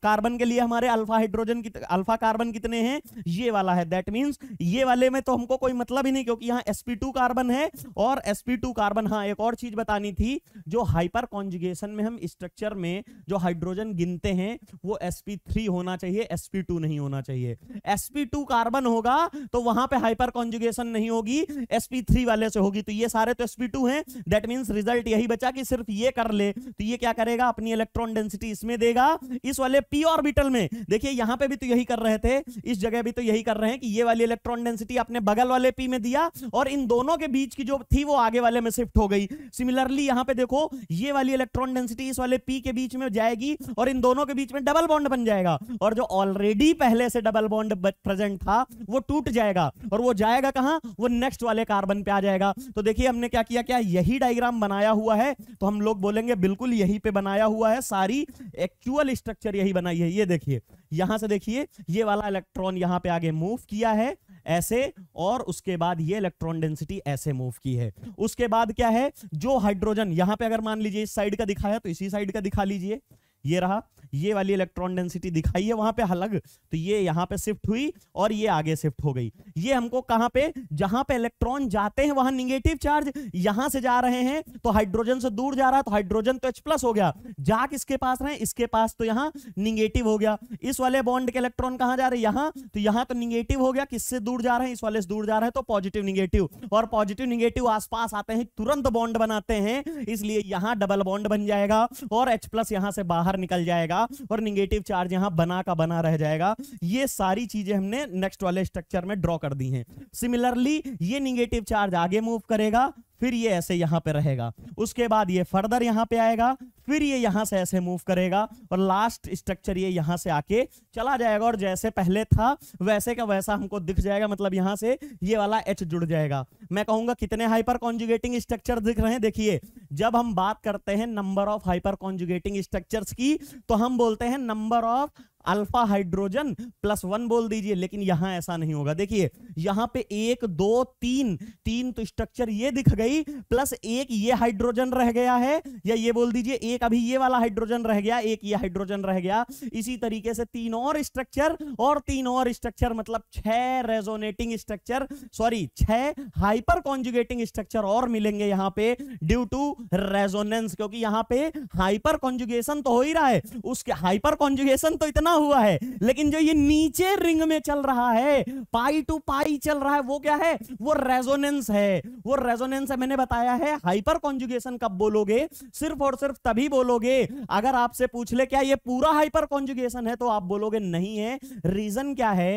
कार्बन के लिए हमारे अल्फा हाइड्रोजन अल्फा कार्बन कितने हैं ये वाला है दैट मीन ये वाले में में तो हमको कोई मतलब ही नहीं क्योंकि यहाँ sp2 कार्बन है और sp2 कार्बन हाँ एक और चीज बतानी थी जो हाइपर कॉन्जुगेशन में हम स्ट्रक्चर में जो हाइड्रोजन गिनते हैं वो sp3 होना चाहिए sp2 नहीं होना चाहिए sp2 कार्बन होगा तो वहां पे हाइपर कॉन्जुगेशन नहीं होगी sp3 वाले से होगी तो ये सारे तो sp2 हैं दैट मीन्स रिजल्ट यही बचा कि सिर्फ ये कर ले तो ये क्या करेगा अपनी इलेक्ट्रॉन डेंसिटी इसमें देगा इस वाले पी ऑर्बिटल में देखिए यहां पे भी तो यही कर रहे थे इस जगह भी तो यही कर रहे हैं कि ये वाली इलेक्ट्रॉन डेंसिटी आप अपने बगल वाले पी में दिया और इन दोनों के बीच की जो थी वो आगे वाले में शिफ्ट हो गई सिमिलरली यहां पे देखो ये वाली इलेक्ट्रॉन डेंसिटी इस वाले पी के बीच में जाएगी और इन दोनों के बीच में डबल बॉन्ड बन जाएगा और जो ऑलरेडी पहले से डबल बॉन्ड प्रेजेंट था वो टूट जाएगा और वो जाएगा कहां वो नेक्स्ट वाले कार्बन पे आ जाएगा तो देखिए हमने क्या किया क्या यही डायग्राम बनाया हुआ है तो हम लोग बोलेंगे बिल्कुल यही पे बनाया हुआ है सारी एक्चुअल स्ट्रक्चर यही बनाई है ये देखिए यहां से देखिए ये वाला इलेक्ट्रॉन यहां पे आगे मूव किया है ऐसे और उसके बाद ये इलेक्ट्रॉन डेंसिटी ऐसे मूव की है उसके बाद क्या है जो हाइड्रोजन यहां पे अगर मान लीजिए इस साइड का दिखाया तो इसी साइड का दिखा लीजिए ये रहा ये वाली इलेक्ट्रॉन डेंसिटी दिखाई है वहां पे अलग तो ये यहाँ पे शिफ्ट हुई और ये आगे शिफ्ट हो गई ये हमको कहाँ पे जहां पे इलेक्ट्रॉन जाते हैं वहां निगेटिव चार्ज यहां से जा रहे हैं तो हाइड्रोजन से दूर जा रहा है तो हाइड्रोजन तो एच प्लस हो गया जा किसके पास रहे इसके पास तो यहाँ निगेटिव हो गया इस वाले बॉन्ड के इलेक्ट्रॉन कहाँ जा रहे हैं यहाँ तो यहाँ तो निगेटिव हो गया किससे दूर जा रहे हैं इस वाले से दूर जा रहे हैं तो पॉजिटिव निगेटिव और पॉजिटिव निगेटिव आसपास आते हैं तुरंत बॉन्ड बनाते हैं इसलिए यहाँ डबल बॉन्ड बन जाएगा और एच प्लस यहां से बाहर निकल जाएगा जाएगा और निगेटिव चार्ज यहां बना का बना रह जाएगा ये सारी चीजें हमने नेक्स्ट वाले स्ट्रक्चर में ड्रॉ कर दी हैं सिमिलरली ये निगेटिव चार्ज आगे मूव करेगा फिर ये ऐसे यहां पे रहेगा उसके बाद ये फर्दर यहां पे आएगा फिर ये यहां से ऐसे मूव करेगा और लास्ट स्ट्रक्चर ये यहां से आके चला जाएगा और जैसे पहले था वैसे का वैसा हमको दिख जाएगा मतलब यहां से ये वाला एच जुड़ जाएगा मैं कहूंगा कितने हाइपर कॉन्जुगेटिंग स्ट्रक्चर दिख रहे हैं देखिए जब हम बात करते हैं number of hyperconjugating structure की तो हम बोलते हैं number of alpha hydrogen plus one बोल दीजिए लेकिन यहां ऐसा नहीं होगा देखिए यहां पे एक दो तीन तीन तो स्ट्रक्चर ये दिख गई प्लस एक ये हाइड्रोजन रह गया है या ये बोल दीजिए एक अभी ये वाला हाइड्रोजन रह गया एक ये हाइड्रोजन रह गया इसी तरीके से तीन और स्ट्रक्चर और तीन और स्ट्रक्चर मतलब छह रेजोनेटिंग स्ट्रक्चर सॉरी छह हाइपर कॉन्जुगेटिंग स्ट्रक्चर और मिलेंगे यहां पर ड्यू टू रेजोनेंस क्योंकि यहां पर हाइपर कॉन्जुगेशन तो हो ही रहा है उसके हाइपर कॉन्जुगेशन तो इतना बना हुआ है लेकिन जो ये नीचे रिंग में चल रहा है पाई टू पाई चल रहा है वो क्या है वो रेजोनेंस है वो रेजोनेंस है मैंने बताया है हाइपर कॉन्जुगेशन कब बोलोगे सिर्फ और सिर्फ तभी बोलोगे अगर आपसे पूछ ले क्या ये पूरा हाइपर कॉन्जुगेशन है तो आप बोलोगे नहीं है रीजन क्या है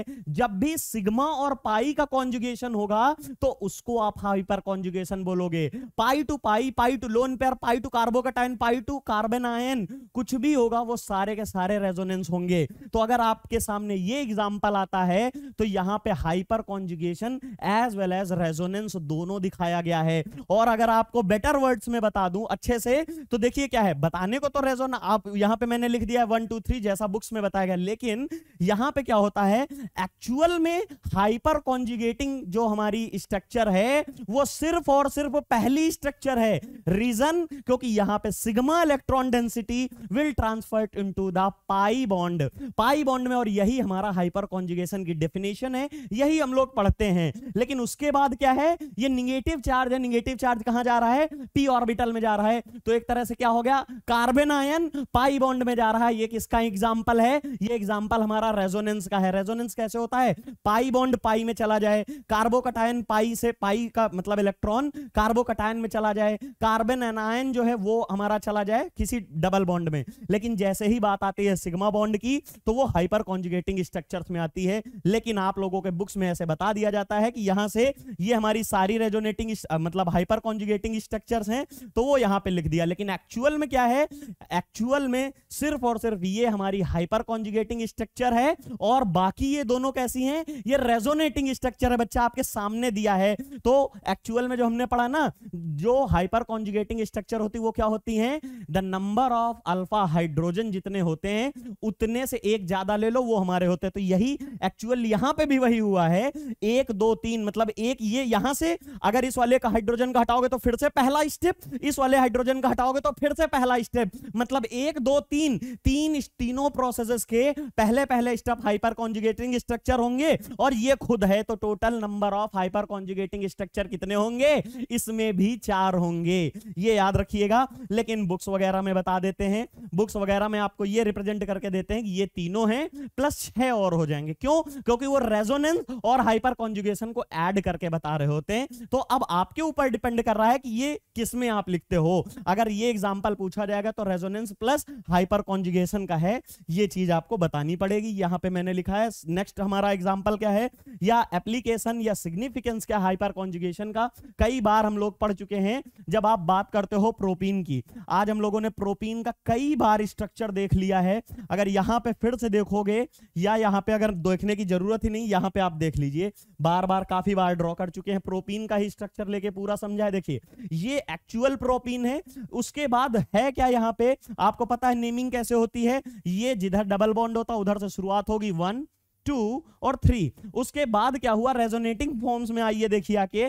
जब भी सिग्मा और पाई का कॉन्जुगेशन होगा तो उसको आप हाइपर कॉन्जुगेशन बोलोगे pi to pi pi to lone pair pi to carbocation pi to carbanion कुछ भी होगा वो सारे के सारे रेजोनेंस होंगे तो अगर आपके सामने ये एग्जाम्पल आता है तो यहाँ पे hyperconjugation as well as resonance दोनों दिखाया गया है और अगर आपको बेटर वर्ड्स में बता दूं अच्छे से तो देखिए क्या है बताने को तो रेजोन आप यहाँ पे मैंने लिख दिया है वन टू थ्री जैसा बुक्स में बताया गया लेकिन यहाँ पे क्या होता है एक्चुअल में हाइपर कॉन्जुगेटिंग जो हमारी स्ट्रक्चर है वो सिर्फ और सिर्फ पहली स्ट्रक्चर है रीजन क्योंकि यहाँ पे sigma electron density will transferred into the pi bond pi bond में और यही हमारा हाइपर कॉन्जुगेशन की डेफिनेशन है यही हम लोग पढ़ते हैं लेकिन उसके बाद क्या है ये निगेटिव चार्ज है निगेटिव चार्ज कहां जा रहा है पी ऑर्बिटल में जा रहा है तो एक तरह से क्या हो गया कार्बन आयन पाई बॉन्ड में जा रहा है ये किसका एग्जाम्पल है ये एग्जाम्पल हमारा रेजोनेंस का है रेजोनेंस कैसे होता है पाई बॉन्ड पाई में चला जाए कार्बोकटायन पाई से पाई का मतलब इलेक्ट्रॉन कार्बोकटायन में चला जाए कार्बन एनायन जो है वो हमारा चला जाए किसी डबल बॉन्ड में लेकिन जैसे ही बात आती है सिग्मा बॉन्ड की तो वो हाइपर कॉन्जुगेटिंग स्ट्रक्चर में आती है लेकिन आप लोगों के बुक्स में ऐसे बता दिया जाता है कि यहां से ये हमारी सारी रेजोनेटिंग मतलब हाइपर कॉन्जुगेटिंग स्ट्रक्चर हैं तो वो यहां पे लिख दिया लेकिन एक्चुअल में क्या है एक्चुअल में सिर्फ और सिर्फ ये हमारी हाइपर कॉन्जुगेटिंग स्ट्रक्चर है और बाकी ये दोनों कैसी है ये रेजोनेटिंग स्ट्रक्चर है बच्चा आपके सामने दिया है तो एक्चुअल में जो हमने पढ़ा ना जो हाइपर कॉन्जुगेटिंग स्ट्रक्चर होती है वो क्या होती है the number of alpha hydrogen जितने होते हैं उतने से एक ज्यादा ले लो वो हमारे होते तो यही एक्चुअल यहां पे भी वही हुआ है एक दो तीन मतलब एक ये यहां से अगर इस वाले का हाइड्रोजन का हटाओगे तो फिर से पहला स्टेप इस वाले हाइड्रोजन का हटाओगे तो फिर से पहला स्टेप मतलब एक दो तीन तीन तीनों प्रोसेस के पहले पहले स्टेप हाइपर कॉन्जुगेटिंग स्ट्रक्चर होंगे और ये खुद है तो total number of hyperconjugating structure कितने होंगे इसमें भी चार होंगे ये याद रखिएगा लेकिन बुक्स वगैरह में बता देते हैं बुक्स वगैरह में आपको ये रिप्रेजेंट करके देते हैं कि ये ये तीनों हैं प्लस छह और हो जाएंगे क्यों क्योंकि वो रेजोनेंस और हाइपर कॉन्जुगेशन को ऐड करके बता रहे होते हैं तो अब आपके ऊपर डिपेंड कर रहा है कि ये किस में आप लिखते हो अगर ये एग्जाम्पल पूछा जाएगा तो रेजोनेंस प्लस हाइपर कॉन्जुगेशन का है ये चीज आपको बतानी पड़ेगी यहां पे मैंने लिखा है नेक्स्ट हमारा एग्जाम्पल क्या है या एप्लीकेशन या सिग्निफिकेंस क्या हाइपर कॉन्जुगेशन का कई बार हम लोग पढ़ चुके हैं जब आप बात करते हो प्रोपीन की आज हम लोगों ने प्रोपीन का कई बार स्ट्रक्चर देख लिया है अगर यहां पे है फिर से देखोगे या यहाँ पे अगर देखने की जरूरत ही नहीं यहाँ पे आप देख लीजिए बार बार काफी बार ड्रॉ कर चुके हैं प्रोपीन का ही स्ट्रक्चर लेके पूरा समझा है देखिए ये एक्चुअल प्रोपीन है उसके बाद है क्या यहाँ पे आपको पता है नेमिंग कैसे होती है ये जिधर डबल बॉन्ड होता उधर से शुरुआत होगी वन टू और थ्री उसके बाद क्या हुआ रेजोनेटिंग फॉर्म्स में आइए देखिए आके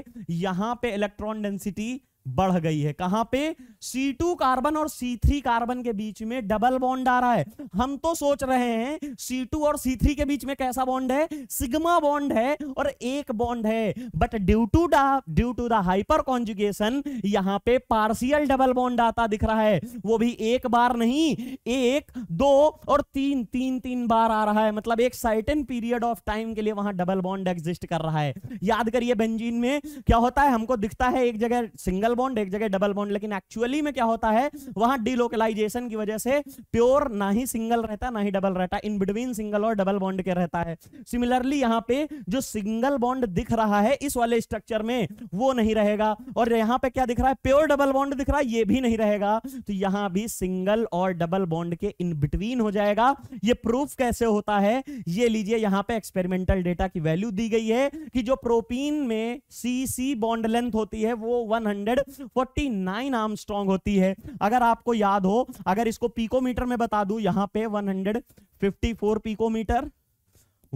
यहाँ पे इलेक्ट्रॉन डेंसिटी बढ़ गई है कहां पे C2 कार्बन और C3 कार्बन के बीच में डबल बॉन्ड आ रहा है हम तो सोच रहे हैं C2 और C3 के बीच में कैसा बॉन्ड है सिग्मा बॉन्ड है और एक बॉन्ड है but due to due to the hyperconjugation यहां पे पार्शियल डबल बॉन्ड आता दिख रहा है वो भी एक बार नहीं एक दो और तीन तीन तीन बार आ रहा है मतलब एक साइटन पीरियड ऑफ टाइम के लिए वहां डबल बॉन्ड एग्जिस्ट कर रहा है याद करिए बेंजीन में क्या होता है हमको दिखता है एक जगह सिंगल सिंगल बॉन्ड एक जगह डबल बॉन्ड लेकिन एक्चुअली में क्या होता है वहां डीलोकलाइजेशन की वजह से प्योर ना ही सिंगल रहता ना ही डबल रहता इन बिटवीन सिंगल और डबल बॉन्ड के रहता है सिमिलरली यहाँ पे जो सिंगल बॉन्ड दिख रहा है इस वाले स्ट्रक्चर में वो नहीं रहेगा और यहाँ पे क्या दिख रहा है प्योर डबल बॉन्ड दिख रहा है ये भी नहीं रहेगा तो यहाँ भी सिंगल और डबल बॉन्ड के इन बिटवीन हो जाएगा ये प्रूफ कैसे होता है ये लीजिए यहाँ पे एक्सपेरिमेंटल डेटा की वैल्यू दी गई है कि जो प्रोपीन में सी सी बॉन्ड लेंथ होती है वो 100 फोर्टी नाइन आर्म स्ट्रॉन्ग होती है अगर आपको याद हो अगर इसको पीकोमीटर में बता दू यहां पे one hundred fifty four picometer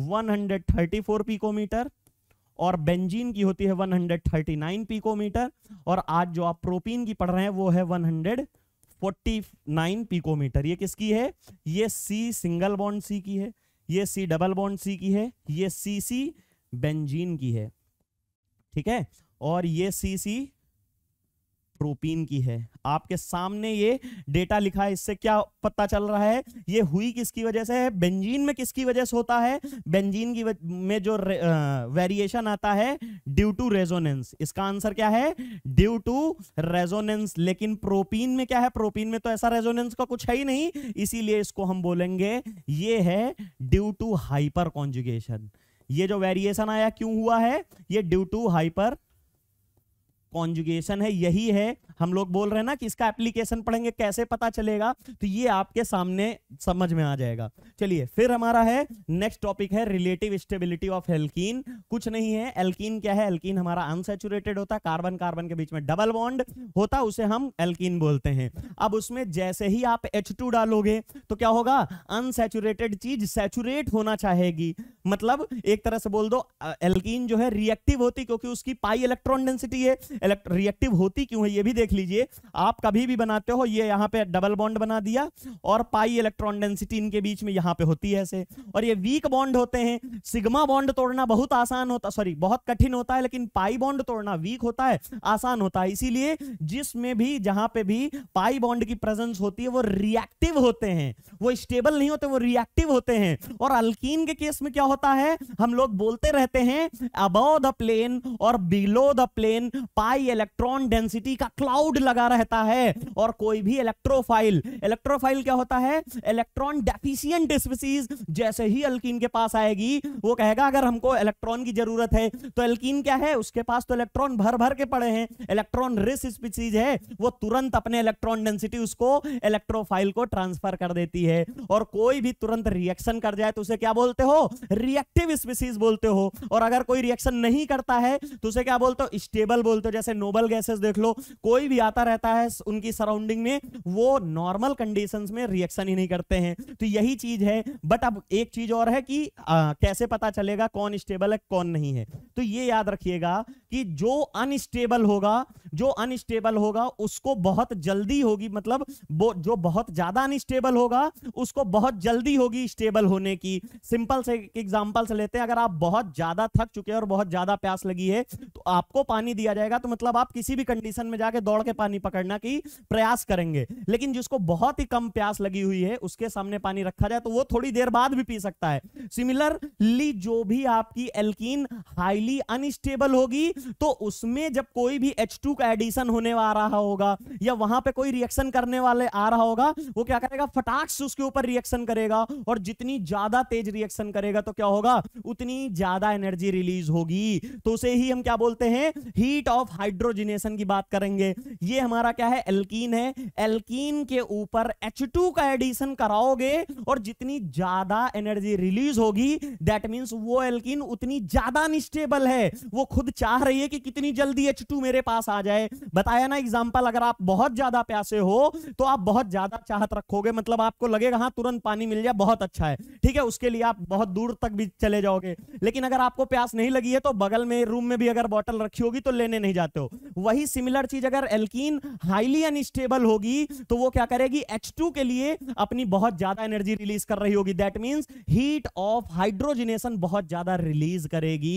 one hundred thirty four picometer और बेंजीन की होती है 139 पीकोमीटर और आज जो आप प्रोपीन की पढ़ रहे हैं वो है 149 पीकोमीटर ये किसकी है ये सी सिंगल बॉन्ड सी की है ये सी डबल बॉन्ड सी की है ये सी सी बेंजीन की है ठीक है और ये सी सी प्रोपीन की है आपके सामने ये डेटा लिखा है इससे क्या पता चल रहा है ये हुई किसकी वजह से है बेंजीन में किसकी वजह से होता है बेंजीन की में जो वेरिएशन आता है ड्यू टू रेजोनेंस इसका आंसर क्या है ड्यू टू रेजोनेंस लेकिन प्रोपीन में क्या है प्रोपीन में तो ऐसा रेजोनेंस का कुछ है ही नहीं इसीलिए इसको हम बोलेंगे ये है ड्यू टू हाइपर कॉन्जुगेशन ये जो वेरिएशन आया क्यों हुआ है ये ड्यू टू हाइपर कॉन्जुगेशन है यही है हम लोग बोल रहे हैं ना कि इसका एप्लीकेशन पढ़ेंगे कैसे पता चलेगा तो ये आपके सामने समझ में आ जाएगा चलिए फिर हमारा है नेक्स्ट टॉपिक है रिलेटिव स्टेबिलिटी ऑफ एल्कीन कुछ नहीं है एल्कीन क्या है एल्कीन हमारा अनसेचुरेटेड होता है कार्बन कार्बन के बीच में डबल बॉन्ड होता उसे हम एल्कीन बोलते हैं अब उसमें जैसे ही आप एच डालोगे तो क्या होगा अनसेचुरेटेड चीज सेचुरेट होना चाहेगी मतलब एक तरह से बोल दो एल्कीन जो है रिएक्टिव होती क्योंकि उसकी पाई इलेक्ट्रॉन डेंसिटी है रिएक्टिव होती क्यों है ये भी देख देख लीजिए आप कभी भी बनाते हो ये यहाँ पे डबल बॉन्ड बना दिया और पाई इलेक्ट्रॉन डेंसिटी इनके बीच में यहाँ पे होती है ऐसे और ये वीक बॉन्ड होते हैं सिग्मा बॉन्ड तोड़ना बहुत आसान होता सॉरी बहुत कठिन होता है लेकिन पाई बॉन्ड तोड़ना वीक होता है आसान होता है इसीलिए जिसमें भी जहां पे भी पाई बॉन्ड की प्रेजेंस होती है वो रिएक्टिव होते हैं वो स्टेबल नहीं होते वो रिएक्टिव होते हैं और अल्किन के केस में क्या होता है हम लोग बोलते रहते हैं अबव द प्लेन और below the plane pi electron density का क्लाउड क्लाउड लगा रहता है और कोई भी इलेक्ट्रोफाइल इलेक्ट्रोफाइल क्या होता है इलेक्ट्रॉन डेफिशियंट स्पीसीज जैसे ही अल्किन के पास आएगी वो कहेगा अगर हमको इलेक्ट्रॉन की जरूरत है तो अल्किन क्या है उसके पास तो इलेक्ट्रॉन भर भर के पड़े हैं इलेक्ट्रॉन रिस स्पीसीज है वो तुरंत अपने इलेक्ट्रॉन डेंसिटी उसको इलेक्ट्रोफाइल को ट्रांसफर कर देती है और कोई भी तुरंत रिएक्शन कर जाए तो उसे क्या बोलते हो रिएक्टिव स्पीसीज बोलते हो और अगर कोई रिएक्शन नहीं करता है तो उसे क्या बोलते हो स्टेबल बोलते हो जैसे नोबल गैसेस देख लो कोई कोई भी आता रहता है उनकी सराउंडिंग में वो नॉर्मल कंडीशन में रिएक्शन ही नहीं करते हैं तो यही चीज है बट अब एक चीज और है कि आ, कैसे पता चलेगा कौन स्टेबल है कौन नहीं है तो ये याद रखिएगा कि जो अनस्टेबल होगा जो अनस्टेबल होगा उसको बहुत जल्दी होगी मतलब वो जो बहुत ज्यादा अनस्टेबल होगा उसको बहुत जल्दी होगी स्टेबल होने की सिंपल से एग्जाम्पल से लेते हैं अगर आप बहुत ज्यादा थक चुके हैं और बहुत ज्यादा प्यास लगी है तो आपको पानी दिया जाएगा तो मतलब आप किसी भी कंडीशन में जाके दौड़ दौड़ के पानी पकड़ना की प्रयास करेंगे लेकिन जिसको बहुत ही कम प्यास लगी हुई है उसके सामने पानी रखा जाए तो वो थोड़ी देर बाद भी पी सकता है सिमिलरली जो भी आपकी एल्कीन हाईली अनस्टेबल होगी तो उसमें जब कोई भी एच का एडिशन होने आ रहा होगा या वहां पर कोई रिएक्शन करने वाले आ रहा होगा वो क्या करेगा फटाक से उसके ऊपर रिएक्शन करेगा और जितनी ज्यादा तेज रिएक्शन करेगा तो क्या होगा उतनी ज्यादा एनर्जी रिलीज होगी तो उसे ही हम क्या बोलते हैं हीट ऑफ हाइड्रोजिनेशन की बात करेंगे ये हमारा क्या है एल्कीन है एल्कीन के ऊपर H2 का एडिशन कराओगे और जितनी ज्यादा एनर्जी रिलीज होगी दैट मीन्स वो एल्कीन उतनी ज्यादा निस्टेबल है वो खुद चाह रही है कि कितनी जल्दी H2 मेरे पास आ जाए बताया ना एग्जाम्पल अगर आप बहुत ज्यादा प्यासे हो तो आप बहुत ज्यादा चाहत रखोगे मतलब आपको लगेगा हाँ तुरंत पानी मिल जाए बहुत अच्छा है ठीक है उसके लिए आप बहुत दूर तक भी चले जाओगे लेकिन अगर आपको प्यास नहीं लगी है तो बगल में रूम में भी अगर बॉटल रखी होगी तो लेने नहीं जाते हो वही सिमिलर चीज अगर एल्कीन हाईली अनस्टेबल होगी तो वो क्या करेगी टू के लिए अपनी बहुत ज्यादा एनर्जी रिलीज कर रही होगी that mean heat of hydrogenation बहुत ज्यादा रिलीज करेगी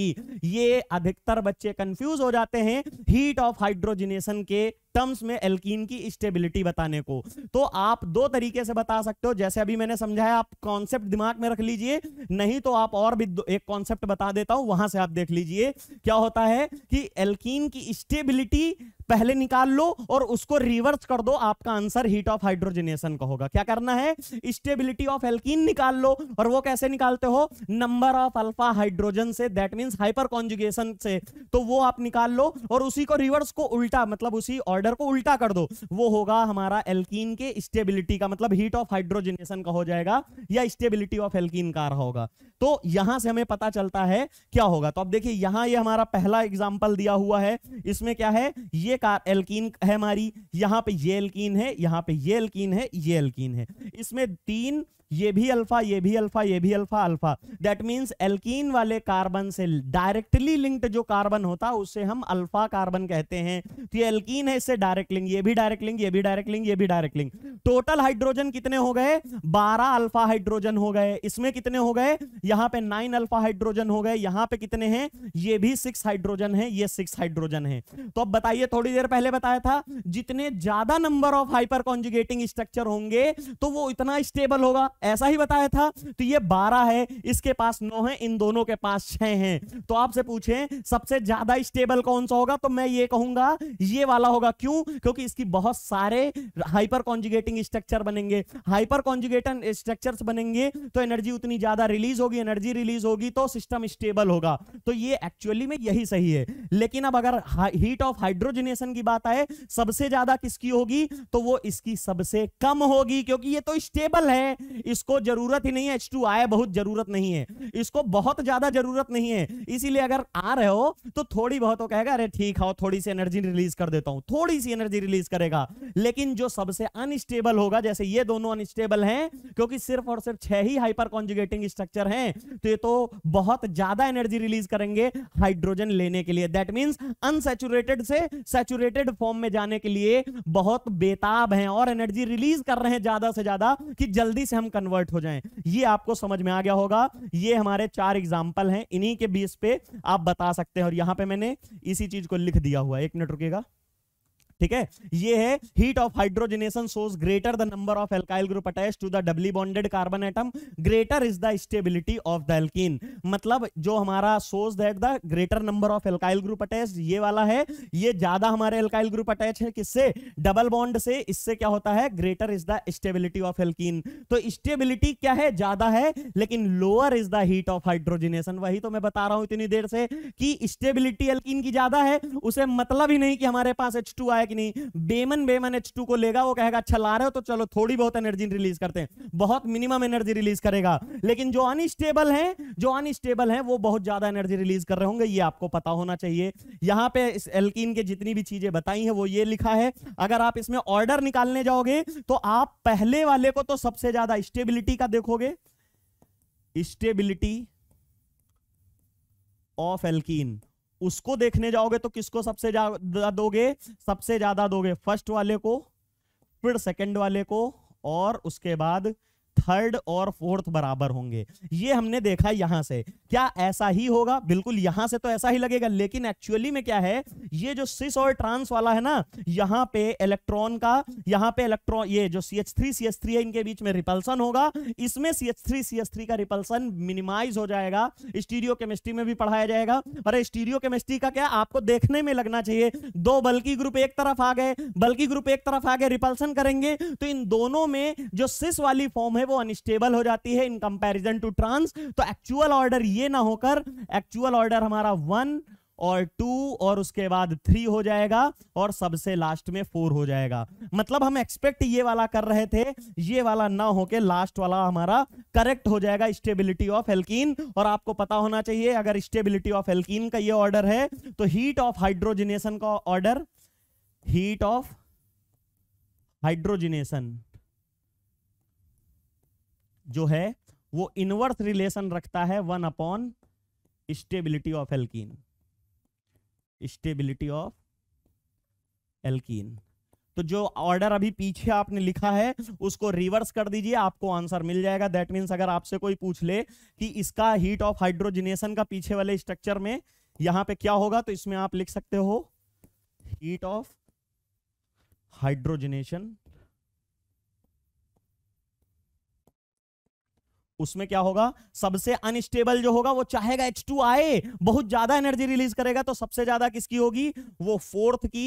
ये अधिकतर बच्चे कंफ्यूज हो जाते हैं हीट ऑफ हाइड्रोजिनेशन के टर्म्स में एल्कीन की स्टेबिलिटी बताने को तो आप दो तरीके से बता सकते हो जैसे अभी मैंने समझाया आप कॉन्सेप्ट दिमाग में रख लीजिए नहीं तो आप और भी एक कॉन्सेप्ट बता देता हूं वहां से आप देख लीजिए क्या होता है कि एल्कीन की स्टेबिलिटी पहले निकाल लो और उसको रिवर्स कर दो आपका आंसर हीट ऑफ हाइड्रोजनेशन का होगा क्या करना है स्टेबिलिटी ऑफ एल्कीन निकाल लो और वो कैसे निकालते हो नंबर ऑफ अल्फा हाइड्रोजन से दैट मीन्स हाइपर कॉन्जुगेशन से तो वो आप निकाल लो और उसी को रिवर्स को उल्टा मतलब उसी और ऑर्डर को उल्टा कर दो वो होगा हमारा एल्कीन के स्टेबिलिटी का मतलब हीट ऑफ हाइड्रोजनेशन का हो जाएगा या स्टेबिलिटी ऑफ एल्कीन का रहा होगा तो यहां से हमें पता चलता है क्या होगा तो अब देखिए यहां ये हमारा पहला एग्जाम्पल दिया हुआ है इसमें क्या है ये कार एल्कीन है हमारी यहां पे ये एल्कीन है यहां पे ये एल्कीन है ये एल्कीन है इसमें तीन ये भी अल्फा ये भी अल्फा ये भी alpha alpha that means alkene वाले कार्बन से डायरेक्टली लिंक्ड जो कार्बन होता है उसे हम अल्फा कार्बन कहते हैं तो ये एल्कीन है इससे डायरेक्ट लिंक ये भी डायरेक्ट लिंक ये भी डायरेक्ट लिंक ये भी डायरेक्ट लिंक टोटल हाइड्रोजन कितने हो गए बारह अल्फा हाइड्रोजन हो गए इसमें कितने हो गए यहाँ पे नाइन अल्फा हाइड्रोजन हो गए यहाँ पे कितने हैं ये भी सिक्स हाइड्रोजन है ये सिक्स हाइड्रोजन है तो अब बताइए थोड़ी देर पहले बताया था जितने ज्यादा number of hyperconjugating structure होंगे तो वो इतना स्टेबल होगा ऐसा ही बताया था तो ये बारह है इसके पास नौ है इन दोनों के पास छह हैं तो आपसे पूछे सबसे ज्यादा स्टेबल कौन सा होगा तो मैं ये कहूंगा ये वाला होगा क्यों क्योंकि इसकी बहुत सारे हाइपर कॉन्जुगेटिंग स्ट्रक्चर बनेंगे हाइपर कॉन्जुगेटन स्ट्रक्चर बनेंगे तो एनर्जी उतनी ज्यादा रिलीज होगी एनर्जी रिलीज होगी तो सिस्टम स्टेबल होगा तो ये एक्चुअली में यही सही है लेकिन अब अगर हीट ऑफ हाइड्रोजनेशन की बात आए सबसे ज्यादा किसकी होगी तो वो इसकी सबसे कम होगी क्योंकि ये तो स्टेबल है इसको जरूरत ही नहीं है एच टू आए बहुत जरूरत नहीं है इसको बहुत ज्यादा जरूरत नहीं है इसीलिए अगर आ रहे हो तो थोड़ी बहुत तो कहेगा अरे ठीक है थोड़ी सी एनर्जी रिलीज कर देता हूं थोड़ी सी एनर्जी रिलीज करेगा लेकिन जो सबसे अनस्टेबल होगा जैसे ये दोनों अनस्टेबल हैं क्योंकि सिर्फ और सिर्फ छह ही हाइपर कॉन्जुगेटिंग स्ट्रक्चर हैं तो ये तो बहुत ज्यादा एनर्जी रिलीज करेंगे हाइड्रोजन लेने के लिए दैट मीन अनसेचुरेटेड से सेचुरेटेड फॉर्म में जाने के लिए बहुत बेताब हैं और एनर्जी रिलीज कर रहे हैं ज्यादा से ज्यादा कि जल्दी से हम कन्वर्ट हो जाएं ये आपको समझ में आ गया होगा ये हमारे चार एग्जाम्पल हैं इन्हीं के बेस पे आप बता सकते हैं और यहां पे मैंने इसी चीज को लिख दिया हुआ एक मिनट रुकेगा ठीक है ये है हीट ऑफ हाइड्रोजनेशन सोर्स greater the number of alkyl group attach to the doubly bonded carbon atom greater is the stability of the alkene मतलब जो हमारा सोर्स that the greater number of alkyl group attach ये वाला है ये ज्यादा हमारे एल्काइल ग्रुप अटैच है किससे डबल बॉन्ड से इससे क्या होता है greater is the stability of alkene तो स्टेबिलिटी क्या है ज्यादा है लेकिन lower is the heat of hydrogenation वही तो मैं बता रहा हूं इतनी देर से कि स्टेबिलिटी एल्कीन की ज्यादा है उसे मतलब ही नहीं कि हमारे पास H2 टू आया कि नहीं बेमन बेमन एच को लेगा वो कहेगा अच्छा ला रहे हो तो चलो थोड़ी बहुत एनर्जी रिलीज करते हैं बहुत मिनिमम एनर्जी रिलीज करेगा लेकिन जो अनस्टेबल है जो अनस्टेबल है वो बहुत ज्यादा एनर्जी रिलीज कर रहे होंगे ये आपको पता होना चाहिए यहाँ पे इस एल्किन के जितनी भी चीजें बताई है वो ये लिखा है अगर आप इसमें ऑर्डर निकालने जाओगे तो आप पहले वाले को तो सबसे ज्यादा स्टेबिलिटी का देखोगे स्टेबिलिटी ऑफ एल्किन उसको देखने जाओगे तो किसको सबसे ज्यादा दोगे सबसे ज्यादा दोगे फर्स्ट वाले को फिर सेकंड वाले को और उसके बाद थर्ड और फोर्थ बराबर होंगे ये हमने देखा यहां से क्या ऐसा ही होगा बिल्कुल यहां से तो ऐसा ही लगेगा लेकिन एक्चुअली में क्या है ये जो सिस और ट्रांस वाला है ना यहां पे इलेक्ट्रॉन का यहां पे इलेक्ट्रॉन ये जो C H three C H three है इनके बीच में रिपल्सन होगा इसमें C H three C H three का रिपल्सन मिनिमाइज हो जाएगा स्टीरियो केमिस्ट्री में भी पढ़ाया जाएगा अरे स्टीरियो केमिस्ट्री का क्या आपको देखने में लगना चाहिए दो बल्कि ग्रुप एक तरफ आ गए बल्कि ग्रुप एक तरफ आ गए रिपल्सन करेंगे तो इन दोनों में जो सिस वाली फॉर्म है वो अनस्टेबल हो जाती है इन कंपैरिजन टू ट्रांस तो एक्चुअल ऑर्डर ये ना होकर एक्चुअल ऑर्डर हमारा वन और टू और उसके बाद थ्री हो जाएगा और सबसे लास्ट में फोर हो जाएगा मतलब हम एक्सपेक्ट ये वाला कर रहे थे ये वाला ना होके लास्ट वाला हमारा करेक्ट हो जाएगा स्टेबिलिटी ऑफ एल्किन और आपको पता होना चाहिए अगर स्टेबिलिटी ऑफ एल्किन का ये ऑर्डर है तो हीट ऑफ हाइड्रोजिनेशन का ऑर्डर हीट ऑफ हाइड्रोजिनेशन जो है वो इनवर्स रिलेशन रखता है one upon stability of alkene stability of alkene तो जो ऑर्डर अभी पीछे आपने लिखा है उसको रिवर्स कर दीजिए आपको आंसर मिल जाएगा दैट मीन्स अगर आपसे कोई पूछ ले कि इसका हीट ऑफ हाइड्रोजिनेशन का पीछे वाले स्ट्रक्चर में यहां पे क्या होगा तो इसमें आप लिख सकते हो हीट ऑफ हाइड्रोजिनेशन उसमें क्या होगा सबसे अनस्टेबल जो होगा वो चाहेगा एच टू आए बहुत ज्यादा एनर्जी रिलीज करेगा तो सबसे ज्यादा किसकी होगी वो फोर्थ की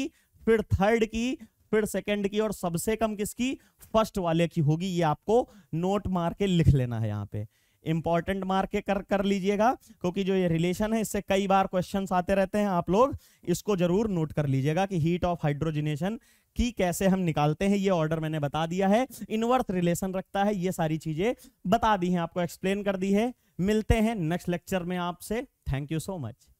फिर थर्ड की फिर सेकंड की और सबसे कम किसकी फर्स्ट वाले की होगी ये आपको नोट मार के लिख लेना है यहाँ पे इंपॉर्टेंट मार के कर कर लीजिएगा क्योंकि जो ये रिलेशन है इससे कई बार क्वेश्चंस आते रहते हैं आप लोग इसको जरूर नोट कर लीजिएगा कि हीट ऑफ हाइड्रोजनेशन की कैसे हम निकालते हैं ये ऑर्डर मैंने बता दिया है इनवर्थ रिलेशन रखता है ये सारी चीजें बता दी हैं आपको एक्सप्लेन कर दी है मिलते हैं नेक्स्ट लेक्चर में आपसे थैंक यू सो मच